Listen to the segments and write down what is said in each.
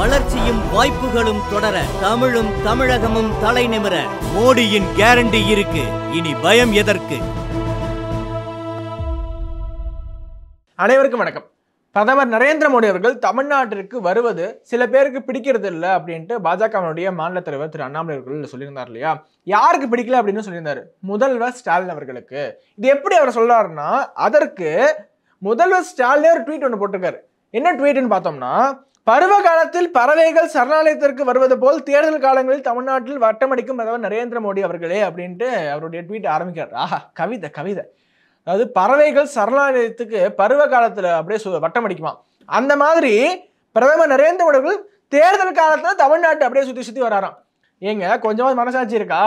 வளர்ச்சியும் வாய்ப்புகளும் தொடர தமிழும் தமிழகமும் தலை நிமிர மோடியின் கேரண்டி இருக்கு இனி பயம் எதற்கு அனைவருக்கும் வணக்கம் பிரதமர் நரேந்திர மோடி அவர்கள் தமிழ்நாட்டிற்கு வருவது சில பேருக்கு பிடிக்கிறது இல்லை அப்படின்ட்டு பாஜகவினுடைய மாநில தலைவர் திரு அண்ணாமலை அவர்கள் சொல்லியிருந்தார் இல்லையா யாருக்கு பிடிக்கல அப்படின்னு சொல்லியிருந்தாரு முதல்வர் ஸ்டாலின் அவர்களுக்கு இது எப்படி அவர் சொல்றாருன்னா அதற்கு முதல்வர் ஸ்டாலினே ஒரு ட்வீட் ஒன்று போட்டிருக்காரு என்ன ட்வீட்னு பார்த்தோம்னா பருவ காலத்தில் பறவைகள் சரணாலயத்திற்கு வருவது போல் தேர்தல் காலங்களில் தமிழ்நாட்டில் வட்டமடிக்கும் பிரதமர் நரேந்திர மோடி அவர்களே அப்படின்ட்டு அவருடைய ட்வீட் ஆரம்பிக்கிறார் ஆஹா கவிதை கவிதை அதாவது பறவைகள் சரணாலயத்துக்கு பருவ காலத்தில் அப்படியே சு வட்டமடிக்குமா அந்த மாதிரி பிரதமர் நரேந்திர மோடி அவர்கள் தேர்தல் காலத்தில் தமிழ்நாட்டை அப்படியே சுற்றி சுற்றி வராராம் ஏங்க கொஞ்சமாவது மனசாட்சி இருக்கா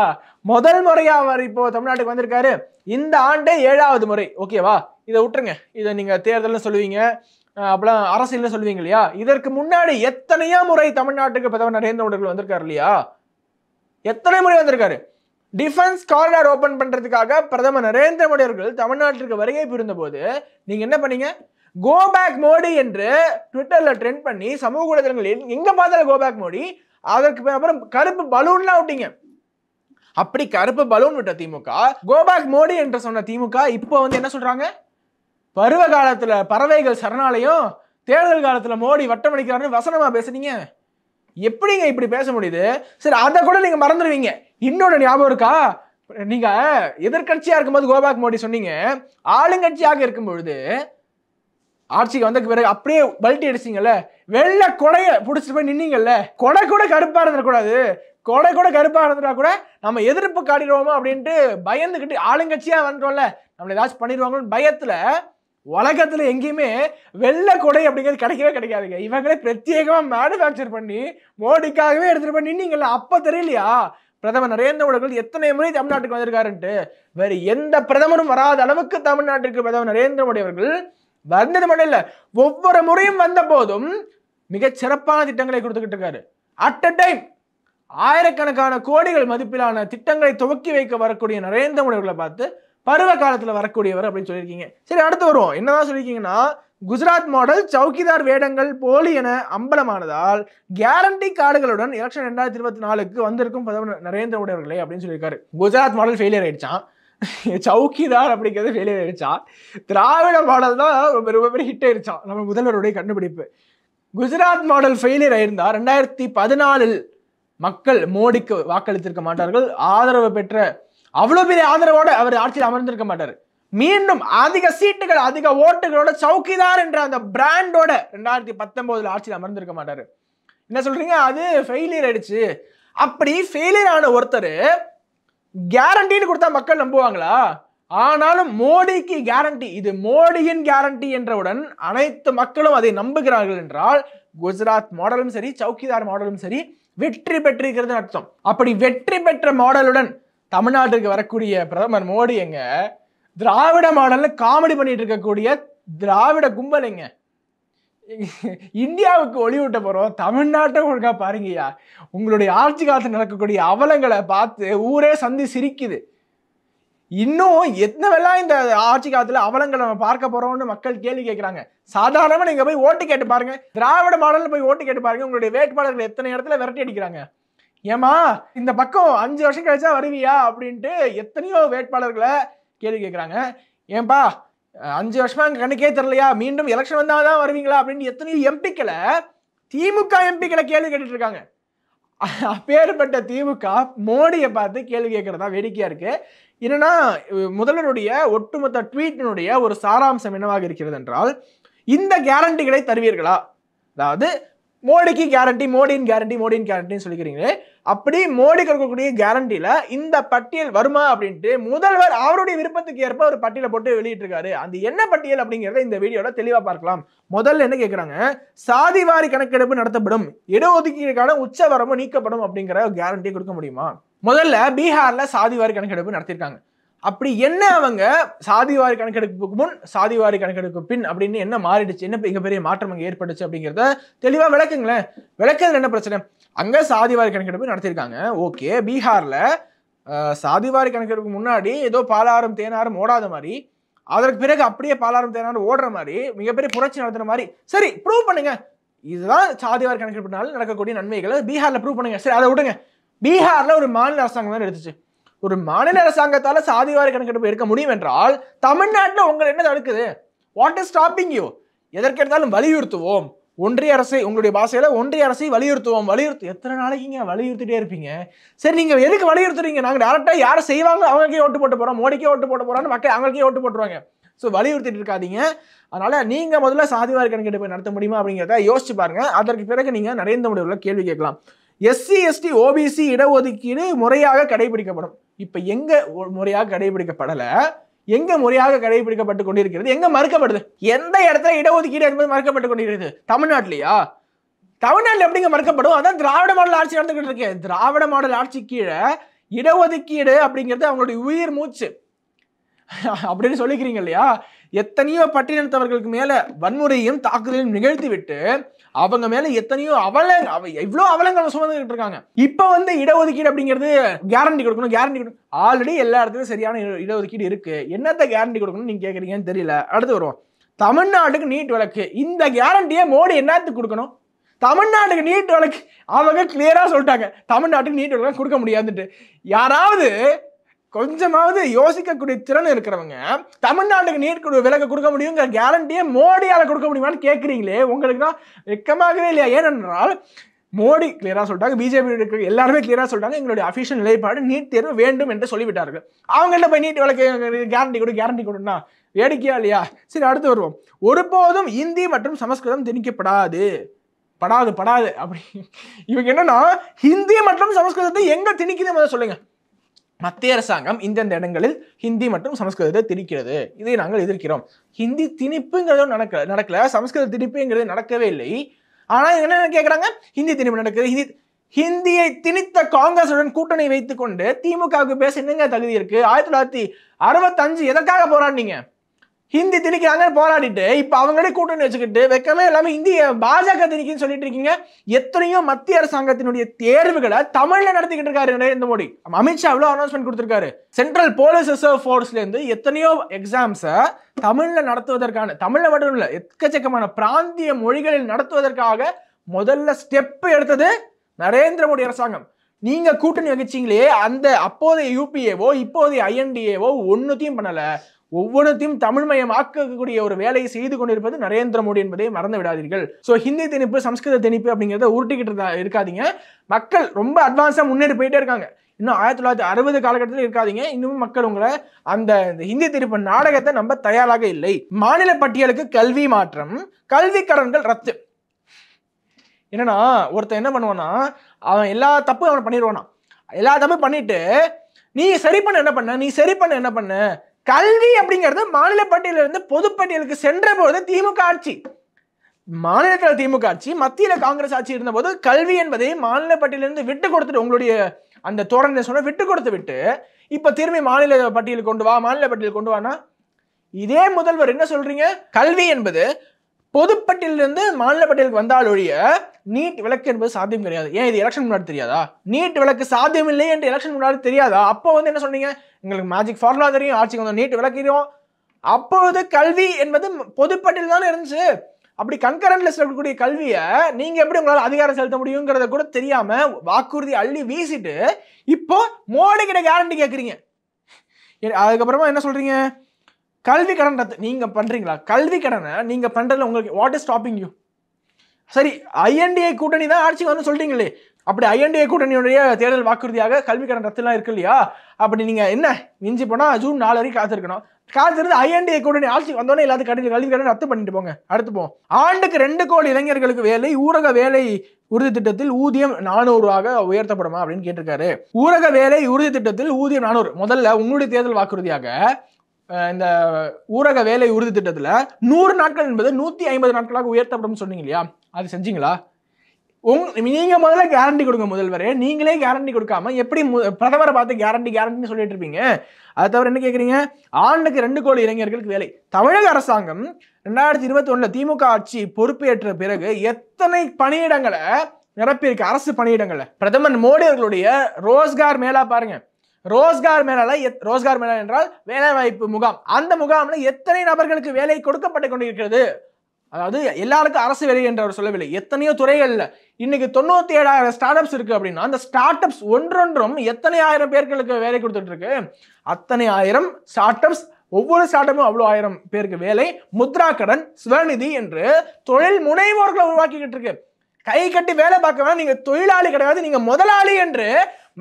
முதல் முறையாக அவர் இப்போ தமிழ்நாட்டுக்கு வந்திருக்காரு இந்த ஆண்டே ஏழாவது முறை ஓகேவா இதை விட்டுருங்க இதை நீங்கள் தேர்தல்னு சொல்லுவீங்க அப்படிலாம் அரசியல்னு சொல்லுவீங்க இல்லையா இதற்கு முன்னாடி எத்தனையோ முறை தமிழ்நாட்டுக்கு பிரதமர் நரேந்திர மோடிகள் வந்திருக்காரு இல்லையா எத்தனை முறை வந்திருக்காரு டிஃபென்ஸ் காரிடார் ஓபன் பண்றதுக்காக பிரதமர் நரேந்திர மோடி அவர்கள் தமிழ்நாட்டிற்கு வருகை போது நீங்க என்ன பண்ணீங்க கோ பேக் மோடி என்று ட்விட்டர்ல ட்ரெண்ட் பண்ணி சமூக ஊடகங்களில் எங்க பார்த்தாலும் கோ பேக் மோடி அதற்கு அப்புறம் கருப்பு பலூன்லாம் விட்டீங்க அப்படி கருப்பு பலூன் விட்ட திமுக கோபேக் மோடி என்று சொன்ன திமுக இப்போ வந்து என்ன சொல்றாங்க பருவ காலத்தில் பறவைகள் சரணாலயம் தேர்தல் காலத்தில் மோடி வட்டமடிக்கிறாருன்னு வசனமாக பேசுனீங்க எப்படிங்க இப்படி பேச முடியுது சரி அதை கூட நீங்கள் மறந்துடுவீங்க இன்னொன்று ஞாபகம் இருக்கா நீங்க எதிர்கட்சியா இருக்கும்போது கோபாக் மோடி சொன்னீங்க ஆளுங்கட்சியாக இருக்கும் பொழுது ஆட்சிக்கு வந்த பிறகு அப்படியே பல்ட்டி அடிச்சிங்கல்ல வெள்ள கொடைய பிடிச்சிட்டு போய் நின்னீங்கல்ல கொடை கூட கருப்பா இருந்துடக்கூடாது கொடை கூட கருப்பா இருந்துட்டா கூட நம்ம எதிர்ப்பு காட்டிடுவோமோ அப்படின்ட்டு பயந்துக்கிட்டு ஆளுங்கட்சியா வந்துட்டோம்ல நம்மளை ஏதாச்சும் பண்ணிடுவாங்கன்னு பயத்துல உலகத்தில் எங்கேயுமே வெள்ளை கொடை அப்படிங்கிறது கிடைக்கவே கிடைக்காதுங்க இவங்களே பிரத்யேகமாக மேனுஃபேக்சர் பண்ணி மோடிக்காகவே எடுத்துகிட்டு போய் நீங்கள் அப்போ தெரியலையா பிரதமர் நரேந்திர மோடி எத்தனை முறை தமிழ்நாட்டுக்கு வந்திருக்காருன்ட்டு வேறு எந்த பிரதமரும் வராத அளவுக்கு தமிழ்நாட்டிற்கு பிரதமர் நரேந்திர மோடி அவர்கள் வந்தது மட்டும் இல்லை ஒவ்வொரு முறையும் வந்த போதும் மிகச் சிறப்பான திட்டங்களை கொடுத்துக்கிட்டு இருக்காரு அட் அ டைம் ஆயிரக்கணக்கான கோடிகள் மதிப்பிலான திட்டங்களை துவக்கி வைக்க வரக்கூடிய நரேந்திர மோடி அவர்களை பார்த்து பருவ காலத்தில் வரக்கூடியவர் அப்படின்னு சொல்லியிருக்கீங்க சரி அடுத்து வரும் என்னதான் சொல்லியிருக்கீங்கன்னா குஜராத் மாடல் சவுக்கிதார் வேடங்கள் போலி என அம்பலமானதால் கேரண்டி கார்டுகளுடன் எலெக்ஷன் ரெண்டாயிரத்தி இருபத்தி நாலுக்கு வந்திருக்கும் பிரதமர் நரேந்திர மோடி அவர்களே அப்படின்னு சொல்லியிருக்காரு குஜராத் மாடல் ஃபெயிலியர் ஆயிடுச்சான் சவுக்கிதார் அப்படிங்கிறது ஃபெயிலியர் ஆயிடுச்சா திராவிட மாடல் தான் ரொம்ப ரொம்ப பெரிய ஹிட் ஆயிடுச்சான் நம்ம முதல்வருடைய கண்டுபிடிப்பு குஜராத் மாடல் ஃபெயிலியர் ஆயிருந்தா ரெண்டாயிரத்தி பதினாலில் மக்கள் மோடிக்கு வாக்களித்திருக்க மாட்டார்கள் ஆதரவு பெற்ற அவ்வளோ பெரிய ஆதரவோடு அவர் ஆட்சியில் அமர்ந்திருக்க மாட்டார் மீண்டும் அதிக சீட்டுகள் அதிக ஓட்டுகளோட சவுக்கிதார் என்ற அந்த பிராண்டோட ரெண்டாயிரத்தி பத்தொன்பதுல ஆட்சியில் அமர்ந்திருக்க மாட்டார் என்ன சொல்றீங்க அது ஃபெயிலியர் ஆயிடுச்சு அப்படி ஃபெயிலியர் ஆன ஒருத்தர் கேரண்டின்னு கொடுத்தா மக்கள் நம்புவாங்களா ஆனாலும் மோடிக்கு கேரண்டி இது மோடியின் கேரண்டி என்றவுடன் அனைத்து மக்களும் அதை நம்புகிறார்கள் என்றால் குஜராத் மாடலும் சரி சவுக்கிதார் மாடலும் சரி வெற்றி பெற்றிருக்கிறது அர்த்தம் அப்படி வெற்றி பெற்ற மாடலுடன் தமிழ்நாட்டுக்கு வரக்கூடிய பிரதமர் மோடி எங்க திராவிட மாடல்ல காமெடி பண்ணிட்டு இருக்கக்கூடிய திராவிட கும்பலைங்க இந்தியாவுக்கு ஒளிவிட்ட போகிறோம் தமிழ்நாட்டை ஒழுங்கா பாருங்கய்யா உங்களுடைய ஆட்சி காலத்தில் நடக்கக்கூடிய அவலங்களை பார்த்து ஊரே சந்தி சிரிக்குது இன்னும் எத்தனைவெல்லாம் இந்த ஆட்சி காலத்தில் அவலங்களை நம்ம பார்க்க போகிறோம்னு மக்கள் கேள்வி கேட்குறாங்க சாதாரணமாக நீங்கள் போய் ஓட்டு கேட்டு பாருங்கள் திராவிட மாடலில் போய் ஓட்டு கேட்டு பாருங்கள் உங்களுடைய வேட்பாளர்கள் எத்தனை இடத்துல விரட்டி அடிக்கிறாங்க ஏமா இந்த பக்கம் அஞ்சு வருஷம் கழிச்சா வருவியா அப்படின்ட்டு எத்தனையோ வேட்பாளர்களை கேள்வி கேட்குறாங்க ஏன்பா அஞ்சு வருஷமா எங்கள் கண்ணுக்கே தெரிலையா மீண்டும் எலெக்ஷன் வந்தால் தான் வருவீங்களா அப்படின்னு எத்தனையோ எம்பிக்களை திமுக எம்பிக்களை கேள்வி கேட்டுட்டு இருக்காங்க அப்பேற்பட்ட திமுக மோடியை பார்த்து கேள்வி கேட்குறதா வேடிக்கையாக இருக்குது என்னன்னா முதல்வருடைய ஒட்டுமொத்த ட்வீட்டினுடைய ஒரு சாராம்சம் என்னவாக இருக்கிறது என்றால் இந்த கேரண்டிகளை தருவீர்களா அதாவது மோடிக்கு கேரண்டி மோடியின் கேரண்டி மோடியின் கேரண்டின்னு சொல்லிக்கிறீங்களே அப்படி மோடி கொடுக்கக்கூடிய கேரண்டியில இந்த பட்டியல் வருமா அப்படின்ட்டு முதல்வர் அவருடைய விருப்பத்துக்கு ஏற்ப ஒரு பட்டியலை போட்டு இருக்காரு அந்த என்ன பட்டியல் அப்படிங்கிறத இந்த வீடியோல தெளிவா பார்க்கலாம் முதல்ல என்ன கேட்குறாங்க சாதிவாரி கணக்கெடுப்பு நடத்தப்படும் இடஒதுக்கீடுக்கான உச்சவரம்பு நீக்கப்படும் அப்படிங்கிற கேரண்டி கொடுக்க முடியுமா முதல்ல பீகார்ல சாதிவாரி கணக்கெடுப்பு நடத்திருக்காங்க அப்படி என்ன அவங்க சாதிவாரி கணக்கெடுப்புக்கு முன் சாதிவாரி கணக்கெடுப்பு பின் அப்படின்னு என்ன மாறிடுச்சு என்ன மிகப்பெரிய மாற்றம் அங்கே ஏற்பட்டுச்சு அப்படிங்கிறத தெளிவாக விளக்குங்களேன் விளக்குறது என்ன பிரச்சனை அங்கே சாதிவாரி கணக்கெடுப்பு நடத்தியிருக்காங்க ஓகே பீகாரில் சாதிவாரி கணக்கெடுப்புக்கு முன்னாடி ஏதோ பாலாரம் தேனாரம் ஓடாத மாதிரி அதற்கு பிறகு அப்படியே பாலாரம் தேனாரும் ஓடுற மாதிரி மிகப்பெரிய புரட்சி நடத்துகிற மாதிரி சரி ப்ரூவ் பண்ணுங்க இதுதான் சாதிவாரி கணக்கெடுப்புனால நடக்கக்கூடிய நன்மைகளை பீகாரில் ப்ரூவ் பண்ணுங்க சரி அதை விடுங்க பீகாரில் ஒரு மாநில அரசாங்கம் தான் எடுத்துச்சு ஒரு மாநில அரசாங்கத்தால் சாதிவாரி கணக்கெடுப்பு எடுக்க முடியும் என்றால் தமிழ்நாட்டில் உங்களை என்ன தடுக்குது வாட் இஸ் ஸ்டாப்பிங் யூ எதற்கெடுத்தாலும் வலியுறுத்துவோம் ஒன்றிய அரசை உங்களுடைய பாஷையில் ஒன்றிய அரசை வலியுறுத்துவோம் வலியுறுத்து எத்தனை நாளைக்குங்க வலியுறுத்திட்டே இருப்பீங்க சரி நீங்கள் எதுக்கு வலியுறுத்துறீங்க நாங்கள் டேரெக்டாக யாரை செய்வாங்க அவங்களுக்கே ஓட்டு போட்டு போகிறோம் மோடிக்கே ஓட்டு போட்டு போகிறோன்னு மக்கள் அவங்களுக்கே ஓட்டு போட்டுருவாங்க ஸோ வலியுறுத்திட்டு இருக்காதீங்க அதனால் நீங்கள் முதல்ல சாதிவாரி கணக்கெடுப்பை போய் நடத்த முடியுமா அப்படிங்கிறத யோசிச்சு பாருங்கள் அதற்கு பிறகு நீங்கள் நரேந்திர உள்ள கேள்வி கேட்கலாம் எஸ்சி எஸ்டி ஓபிசி இடஒதுக்கீடு முறையாக கடைபிடிக்கப்படும் இப்போ எங்கே முறையாக கடைபிடிக்கப்படலை எங்க முறையாக கடைபிடிக்கப்பட்டு கொண்டிருக்கிறது எங்க மறுக்கப்படுது எந்த இடத்துல இடஒதுக்கீடு என்பது மறுக்கப்பட்டு கொண்டிருக்கிறது தமிழ்நாட்டிலையா தமிழ்நாட்டில் எப்படிங்க மறுக்கப்படும் அதான் திராவிட மாடல் ஆட்சி நடந்துகிட்டு இருக்கு திராவிட மாடல் ஆட்சி கீழே இடஒதுக்கீடு அப்படிங்கிறது அவங்களுடைய உயிர் மூச்சு அப்படின்னு சொல்லிக்கிறீங்க இல்லையா எத்தனையோ பட்டியலினத்தவர்களுக்கு மேல வன்முறையும் தாக்குதலையும் நிகழ்த்தி விட்டு அவங்க மேல எத்தனையோ அவலங்க இவ்வளவு எவ்வளோ அவலங்கள் சுமந்துகிட்டு இருக்காங்க இப்போ வந்து இடஒதுக்கீடு அப்படிங்கிறது கேரண்டி கொடுக்கணும் கேரண்டி கொடுக்கணும் ஆல்ரெடி எல்லா இடத்துலையும் சரியான இடஒதுக்கீடு இருக்கு என்னத்த கேரண்டி கொடுக்கணும்னு நீங்க கேட்குறீங்கன்னு தெரியல அடுத்து வருவோம் தமிழ்நாட்டுக்கு நீட் வழக்கு இந்த கேரண்டியை மோடி என்னத்துக்கு கொடுக்கணும் தமிழ்நாட்டுக்கு நீட் வழக்கு அவங்க கிளியரா சொல்லிட்டாங்க தமிழ்நாட்டுக்கு நீட் வழக்கு கொடுக்க முடியாதுன்ட்டு யாராவது கொஞ்சமாவது யோசிக்கக்கூடிய திறன் இருக்கிறவங்க தமிழ்நாட்டுக்கு நீட் விலக கொடுக்க முடியுங்கிற கேரண்டியை மோடியால் கொடுக்க முடியுமான்னு கேட்குறீங்களே உங்களுக்கு தான் வெக்கமாகவே இல்லையா ஏனென்றால் மோடி கிளியராக சொல்லிட்டாங்க பிஜேபி இருக்கிற எல்லாருமே கிளியராக சொல்லிட்டாங்க எங்களுடைய அஃபிஷியல் நிலைப்பாடு நீட் தேர்வு வேண்டும் என்று சொல்லிவிட்டார்கள் அவங்கள்ட்ட போய் நீட் விளக்க கேரண்டி கொடு கேரண்டி கொடுனா வேடிக்கையா இல்லையா சரி அடுத்து வருவோம் ஒருபோதும் இந்தி மற்றும் சமஸ்கிருதம் திணிக்கப்படாது படாது படாது அப்படி இவங்க என்னன்னா ஹிந்தி மற்றும் சமஸ்கிருதத்தை எங்கே திணிக்குது முதல்ல சொல்லுங்கள் மத்திய அரசாங்கம் இந்தந்த இடங்களில் ஹிந்தி மற்றும் சமஸ்கிருதத்தை திணிக்கிறது இதை நாங்கள் எதிர்க்கிறோம் ஹிந்தி திணிப்புங்கிறதும் நடக்கல நடக்கல சமஸ்கிருத திணிப்புங்கிறது நடக்கவே இல்லை ஆனால் என்ன கேட்குறாங்க ஹிந்தி திணிப்பு நடக்குது ஹிந்தி ஹிந்தியை திணித்த காங்கிரசுடன் கூட்டணி வைத்துக்கொண்டு திமுகவுக்கு பேச என்னங்க தகுதி இருக்கு ஆயிரத்தி தொள்ளாயிரத்தி அறுபத்தஞ்சு எதற்காக போராடினீங்க ஹிந்தி திணிக்கிறாங்கன்னு போராடிட்டு இப்போ அவங்களே கூட்டணி வச்சுக்கிட்டு வெக்கமே இல்லாமல் இந்திய பாஜக திணிக்குன்னு சொல்லிட்டு இருக்கீங்க எத்தனையோ மத்திய அரசாங்கத்தினுடைய தேர்வுகளை தமிழில் நடத்திக்கிட்டு இருக்காரு நரேந்திர மோடி அமித்ஷா அவ்வளோ அனௌன்ஸ்மெண்ட் கொடுத்துருக்காரு சென்ட்ரல் போலீஸ் ரிசர்வ் ஃபோர்ஸ்லேருந்து எத்தனையோ எக்ஸாம்ஸை தமிழில் நடத்துவதற்கான தமிழ்ல மட்டும் இல்லை எக்கச்சக்கமான பிராந்திய மொழிகளில் நடத்துவதற்காக முதல்ல ஸ்டெப் எடுத்தது நரேந்திர மோடி அரசாங்கம் நீங்க கூட்டணி வகிச்சிங்களே அந்த அப்போதைய யூபிஏவோ இப்போதைய ஐஎன்டிஏவோ ஒன்னுத்தையும் பண்ணல ஒவ்வொன்றத்தையும் தமிழ்மயமாக்கக்கூடிய ஒரு வேலையை செய்து கொண்டிருப்பது நரேந்திர மோடி என்பதை மறந்து விடாதீர்கள் ஸோ ஹிந்தி திணிப்பு சம்ஸ்கிருத திணிப்பு அப்படிங்கிறத உருட்டிக்கிட்டு இருக்காதிங்க மக்கள் ரொம்ப அட்வான்ஸாக முன்னேறி போயிட்டே இருக்காங்க இன்னும் ஆயிரத்தி தொள்ளாயிரத்தி அறுபது காலகட்டத்தில் இருக்காதிங்க இன்னும் மக்கள் உங்களை அந்த ஹிந்தி திருப்ப நாடகத்தை நம்ம தயாராக இல்லை மாநில பட்டியலுக்கு கல்வி மாற்றம் கல்வி கடன்கள் ரத்து என்னன்னா ஒருத்தன் என்ன பண்ணுவான்னா அவன் எல்லா தப்பு அவனை பண்ணிடுவானா எல்லா தப்பு பண்ணிட்டு நீ சரி பண்ண என்ன பண்ண நீ சரி பண்ண என்ன பண்ண கல்வி அப்படிங்கிறது மாநில பட்டியலிருந்து பொதுப்பட்டியலுக்கு சென்ற போது திமுக ஆட்சி மாநிலத்தில் திமுக ஆட்சி மத்தியில் காங்கிரஸ் ஆட்சி இருந்தபோது கல்வி என்பதை மாநில பட்டியலிருந்து விட்டு கொடுத்துட்டு உங்களுடைய அந்த தோரணை சொன்ன விட்டு கொடுத்து விட்டு இப்போ திரும்பி மாநில பட்டியல் கொண்டு வா மாநில பட்டியல் கொண்டு வானா இதே முதல்வர் என்ன சொல்றீங்க கல்வி என்பது பொதுப்பட்டியலிருந்து மாநில பட்டியலுக்கு வந்தால் ஒழிய நீட் விளக்கு என்பது சாத்தியம் கிடையாது ஏன் இது எலெக்ஷன் முன்னாடி தெரியாதா நீட் விளக்கு சாத்தியம் இல்லை என்று எலெக்ஷன் முன்னாடி தெரியாதா அப்போ வந்து என்ன சொன்னீங்க எங்களுக்கு மேஜிக் ஃபார்முலா தெரியும் ஆட்சிக்கு வந்து நீட் விளக்கிறோம் அப்போது கல்வி என்பது பொதுப்பட்டியல் தானே இருந்துச்சு அப்படி கன்கரண்ட் லிஸ்ட்ல இருக்கக்கூடிய கல்வியை நீங்க எப்படி உங்களால் அதிகாரம் செலுத்த முடியுங்கிறத கூட தெரியாம வாக்குறுதி அள்ளி வீசிட்டு இப்போ மோடி கிட்ட கேரண்டி கேட்குறீங்க அதுக்கப்புறமா என்ன சொல்றீங்க கல்வி கடன் ரத்து நீங்கள் பண்ணுறீங்களா கல்வி கடனை நீங்கள் பண்ணுறதுல உங்களுக்கு வாட் இஸ் ஸ்டாப்பிங் யூ சரி ஐஎன்டிஏ கூட்டணி தான் ஆட்சி வந்து சொல்லிட்டீங்களே அப்படி ஐஎன்டிஏ கூட்டணியுடைய தேர்தல் வாக்குறுதியாக கல்வி கடன் ரத்துலாம் இருக்கு இல்லையா அப்படி நீங்கள் என்ன மிஞ்சி போனால் ஜூன் நாலு வரைக்கும் காத்திருக்கணும் காத்திருந்து ஐஎன்டிஏ கூட்டணி ஆட்சி வந்தோடனே எல்லாத்து கடன் கல்வி கடன் ரத்து பண்ணிட்டு போங்க அடுத்து போவோம் ஆண்டுக்கு ரெண்டு கோடி இளைஞர்களுக்கு வேலை ஊரக வேலை உறுதி திட்டத்தில் ஊதியம் நானூறுவாக உயர்த்தப்படுமா அப்படின்னு கேட்டிருக்காரு ஊரக வேலை உறுதி திட்டத்தில் ஊதியம் நானூறு முதல்ல உங்களுடைய தேர்தல் வாக்குறுதியாக இந்த ஊரக வேலை உறுதி திட்டத்தில் நூறு நாட்கள் என்பது நூற்றி ஐம்பது நாட்களாக உயர்த்தப்படும் சொன்னீங்க இல்லையா அது செஞ்சீங்களா உங் நீங்கள் முதல்ல கேரண்டி கொடுங்க முதல்வர் நீங்களே கேரண்டி கொடுக்காம எப்படி பிரதமரை பார்த்து கேரண்டி கேரண்டின்னு சொல்லிட்டு இருப்பீங்க அதை தவிர என்ன கேட்குறீங்க ஆண்டுக்கு ரெண்டு கோடி இளைஞர்களுக்கு வேலை தமிழக அரசாங்கம் ரெண்டாயிரத்தி இருபத்தி ஒன்றில் திமுக ஆட்சி பொறுப்பேற்ற பிறகு எத்தனை பணியிடங்களை நிரப்பியிருக்கு அரசு பணியிடங்களை பிரதமர் மோடி அவர்களுடைய ரோஸ்கார் மேலா பாருங்கள் ரோஸ்கார் மேலாளர் ரோஸ்கார் மேலாளர் என்றால் வேலைவாய்ப்பு முகாம் அந்த முகாம்ல எத்தனை நபர்களுக்கு வேலை கொடுக்கப்பட்டு கொண்டிருக்கிறது அதாவது எல்லாருக்கும் அரசு வேலை என்று அவர் சொல்லவில்லை எத்தனையோ துறைகளில் இன்னைக்கு தொண்ணூத்தி ஏழாயிரம் ஸ்டார்ட் அப்ஸ் இருக்கு அப்படின்னா அந்த ஸ்டார்ட் அப்ஸ் ஒன்றொன்றும் எத்தனை ஆயிரம் பேர்களுக்கு வேலை கொடுத்துட்டு இருக்கு அத்தனை ஆயிரம் ஸ்டார்ட் அப்ஸ் ஒவ்வொரு அப்பும் அவ்வளோ ஆயிரம் பேருக்கு வேலை முத்ரா கடன் சுவநிதி என்று தொழில் முனைவோர்களை உருவாக்கிக்கிட்டு இருக்கு கை கட்டி வேலை பார்க்க வேணாம் நீங்க தொழிலாளி கிடையாது நீங்க முதலாளி என்று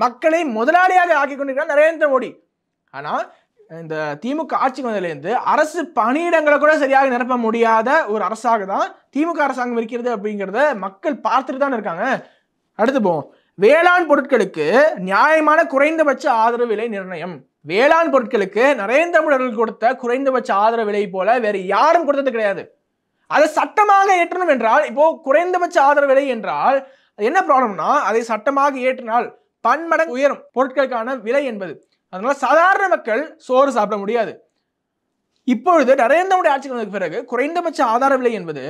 மக்களை முதலாளியாக ஆக்கி கொண்டிருக்கிறார் நரேந்திர மோடி ஆனால் இந்த திமுக ஆட்சி வந்ததுலேருந்து அரசு பணியிடங்களை கூட சரியாக நிரப்ப முடியாத ஒரு அரசாக தான் திமுக அரசாங்கம் இருக்கிறது அப்படிங்கிறத மக்கள் பார்த்துட்டு தான் இருக்காங்க அடுத்து போவோம் வேளாண் பொருட்களுக்கு நியாயமான குறைந்தபட்ச ஆதரவு விலை நிர்ணயம் வேளாண் பொருட்களுக்கு நரேந்திர மோடி அவர்கள் கொடுத்த குறைந்தபட்ச ஆதரவு விலை போல வேறு யாரும் கொடுத்தது கிடையாது அதை சட்டமாக ஏற்றணும் என்றால் இப்போ குறைந்தபட்ச ஆதரவு விலை என்றால் என்ன ப்ராப்ளம்னா அதை சட்டமாக ஏற்றினால் பன்மடங்கு உயரும் பொருட்களுக்கான விலை என்பது அதனால சாதாரண மக்கள் சோறு சாப்பிட முடியாது இப்பொழுது நரேந்திர மோடி ஆட்சிக்கு வந்ததுக்கு பிறகு குறைந்தபட்ச ஆதார விலை என்பது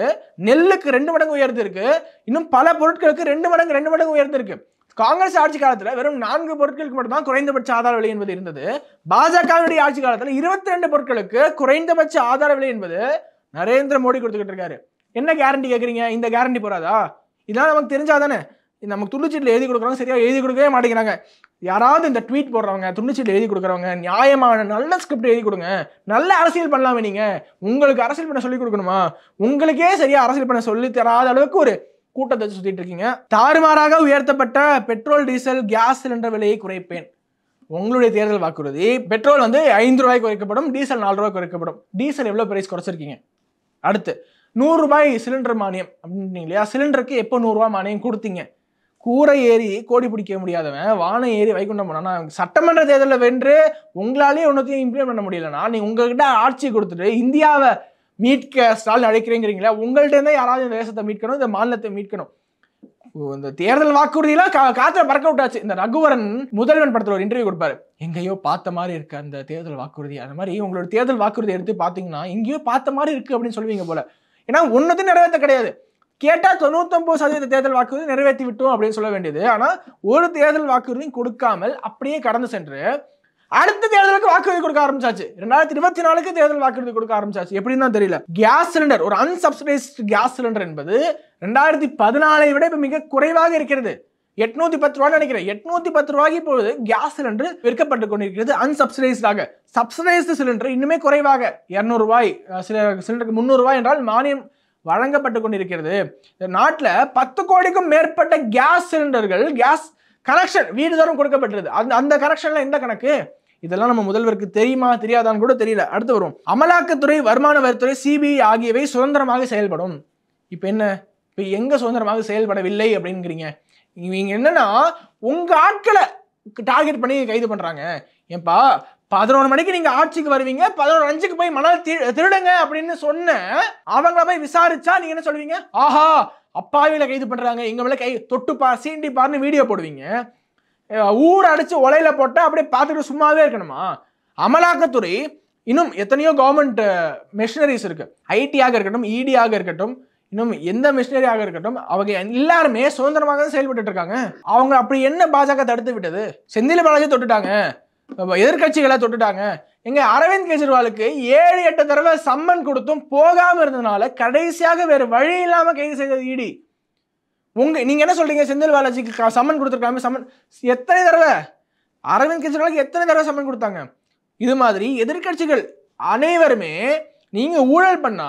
நெல்லுக்கு ரெண்டு மடங்கு உயர்ந்திருக்கு இன்னும் பல பொருட்களுக்கு ரெண்டு மடங்கு ரெண்டு மடங்கு உயர்ந்திருக்கு காங்கிரஸ் ஆட்சி காலத்தில் வெறும் நான்கு பொருட்களுக்கு மட்டும்தான் குறைந்தபட்ச ஆதார விலை என்பது இருந்தது பாஜகவினுடைய ஆட்சி காலத்தில் இருபத்தி ரெண்டு பொருட்களுக்கு குறைந்தபட்ச ஆதார விலை என்பது நரேந்திர மோடி கொடுத்துக்கிட்டு இருக்காரு என்ன கேரண்டி கேட்குறீங்க இந்த கேரண்டி போறாதா இதெல்லாம் நமக்கு தெரிஞ்சாதானே நமக்கு துண்டுச்சீட்டில் எழுதி கொடுக்குறவங்க சரியாக எழுதி கொடுக்கவே மாட்டேங்கிறாங்க யாராவது இந்த ட்வீட் போடுறவங்க துண்டுச்சீட்டில் எழுதி கொடுக்குறவங்க நியாயமான நல்ல ஸ்கிரிப்ட் எழுதி கொடுங்க நல்ல அரசியல் பண்ணலாமே நீங்கள் உங்களுக்கு அரசியல் பண்ண சொல்லிக் கொடுக்கணுமா உங்களுக்கே சரியாக அரசியல் பண்ண சொல்லி தராத அளவுக்கு ஒரு கூட்டத்தை சுற்றிட்டு இருக்கீங்க தாறுமாறாக உயர்த்தப்பட்ட பெட்ரோல் டீசல் கேஸ் சிலிண்டர் விலையை குறைப்பேன் உங்களுடைய தேர்தல் வாக்குறுதி பெட்ரோல் வந்து ஐந்து ரூபாய்க்கு குறைக்கப்படும் டீசல் நாலு ரூபாய் குறைக்கப்படும் டீசல் எவ்வளோ பிரைஸ் குறைச்சிருக்கீங்க அடுத்து நூறுரூபாய் சிலிண்டர் மானியம் அப்படின்னு இல்லையா சிலிண்டருக்கு எப்போ நூறுரூவா மானியம் கொடுத்தீங்க கூரை ஏறி கோடி பிடிக்க முடியாதவன் வானம் ஏறி வைகுண்டம் போனான் சட்டமன்ற தேர்தலில் வென்று உங்களாலேயே ஒன்றத்தையும் இம்ப்ளிமெண்ட் பண்ண முடியலன்னா நீ உங்ககிட்ட ஆட்சி கொடுத்துட்டு இந்தியாவை மீட்க ஸ்டாலின் அழைக்கிறீங்கிறீங்களா உங்கள்கிட்ட யாராவது இந்த தேசத்தை மீட்கணும் இந்த மாநிலத்தை மீட்கணும் இந்த தேர்தல் வாக்குறுதியெல்லாம் கா காத்துல பறக்க விட்டாச்சு இந்த ரகுவரன் முதல்வன் படத்தில் ஒரு இன்டர்வியூ கொடுப்பாரு எங்கேயோ பார்த்த மாதிரி இருக்கு அந்த தேர்தல் வாக்குறுதி அந்த மாதிரி உங்களோட தேர்தல் வாக்குறுதி எடுத்து பார்த்தீங்கன்னா எங்கேயோ பார்த்த மாதிரி இருக்கு அப்படின்னு சொல்லுவீங்க போல ஏன்னா ஒன்றத்தையும் நிறைவேற்ற கிடையாது கேட்டால் தொண்ணூத்தொம்பது சதவீத தேர்தல் வாக்குறுதி நிறைவேற்றி விட்டோம் அப்படின்னு சொல்ல வேண்டியது ஆனால் ஒரு தேர்தல் வாக்குறுதியும் கொடுக்காமல் அப்படியே கடந்து சென்று அடுத்த தேர்தலுக்கு வாக்குறுதி கொடுக்க ஆரம்பிச்சாச்சு ரெண்டாயிரத்தி இருபத்தி நாலுக்கு தேர்தல் வாக்குறுதி கொடுக்க ஆரம்பிச்சாச்சு எப்படின்னு தெரியல கேஸ் சிலிண்டர் ஒரு அன்சப்சிடைஸ்ட் கேஸ் சிலிண்டர் என்பது ரெண்டாயிரத்தி பதினாலை விட இப்போ மிக குறைவாக இருக்கிறது எட்நூத்தி பத்து ரூபாய் நினைக்கிறேன் எட்நூத்தி பத்து ரூபாய்க்கு போது கேஸ் சிலிண்டர் விற்கப்பட்டு கொண்டிருக்கிறது அன்சப்சிடைஸ்டாக சப்சிடைஸ்டு சிலிண்டர் இன்னுமே குறைவாக இரநூறுவாய் சில சிலிண்டருக்கு முந்நூறுரூவாய் என்றால் மானியம் வழங்கப்பட்டு கொண்டிருக்கிறது நாட்டில் பத்து கோடிக்கும் மேற்பட்ட கேஸ் சிலிண்டர்கள் கேஸ் கனெக்ஷன் வீடு தோறும் கொடுக்கப்பட்டிருது அந்த அந்த கனெக்ஷனில் எந்த கணக்கு இதெல்லாம் நம்ம முதல்வருக்கு தெரியுமா தெரியாதான்னு கூட தெரியல அடுத்து வரும் அமலாக்கத்துறை வருமான வரித்துறை சிபிஐ ஆகியவை சுதந்திரமாக செயல்படும் இப்போ என்ன இப்போ எங்கே சுதந்திரமாக செயல்படவில்லை அப்படிங்கிறீங்க இவங்க என்னன்னா உங்கள் ஆட்களை டார்கெட் பண்ணி கைது பண்ணுறாங்க ஏன்பா பதினோரு மணிக்கு நீங்கள் ஆட்சிக்கு வருவீங்க பதினோரு அஞ்சுக்கு போய் மணல் திருடுங்க அப்படின்னு சொன்ன அவங்கள போய் விசாரிச்சா நீங்கள் என்ன சொல்லுவீங்க ஆஹா அப்பாவில கைது பண்ணுறாங்க எங்கள் மேலே கை தொட்டு பா சீண்டி பாருன்னு வீடியோ போடுவீங்க ஊர் அடித்து ஒலையில் போட்டால் அப்படியே பார்த்துட்டு சும்மாவே இருக்கணுமா அமலாக்கத்துறை இன்னும் எத்தனையோ கவர்மெண்ட் மிஷினரிஸ் இருக்குது ஐடியாக இருக்கட்டும் இடியாக e இருக்கட்டும் இன்னும் எந்த மிஷினரியாக இருக்கட்டும் அவங்க எல்லாருமே சுதந்திரமாக தான் செயல்பட்டு இருக்காங்க அவங்க அப்படி என்ன பாஜக தடுத்து விட்டது செந்தில பாலாஜி தொட்டுட்டாங்க எதிர்கட்சிகளை தொட்டுட்டாங்க எங்க அரவிந்த் கெஜ்ரிவாலுக்கு ஏழு எட்டு தடவை சம்மன் கொடுத்தும் போகாம இருந்ததுனால கடைசியாக வேற வழி இல்லாம கைது செய்தது இடி உங்க நீங்க என்ன சொல்றீங்க செந்தில் பாலாஜிக்கு சம்மன் கொடுத்துருக்காம சம்மன் எத்தனை தடவை அரவிந்த் கெஜ்ரிவாலுக்கு எத்தனை தடவை சம்மன் கொடுத்தாங்க இது மாதிரி எதிர்கட்சிகள் அனைவருமே நீங்க ஊழல் பண்ணா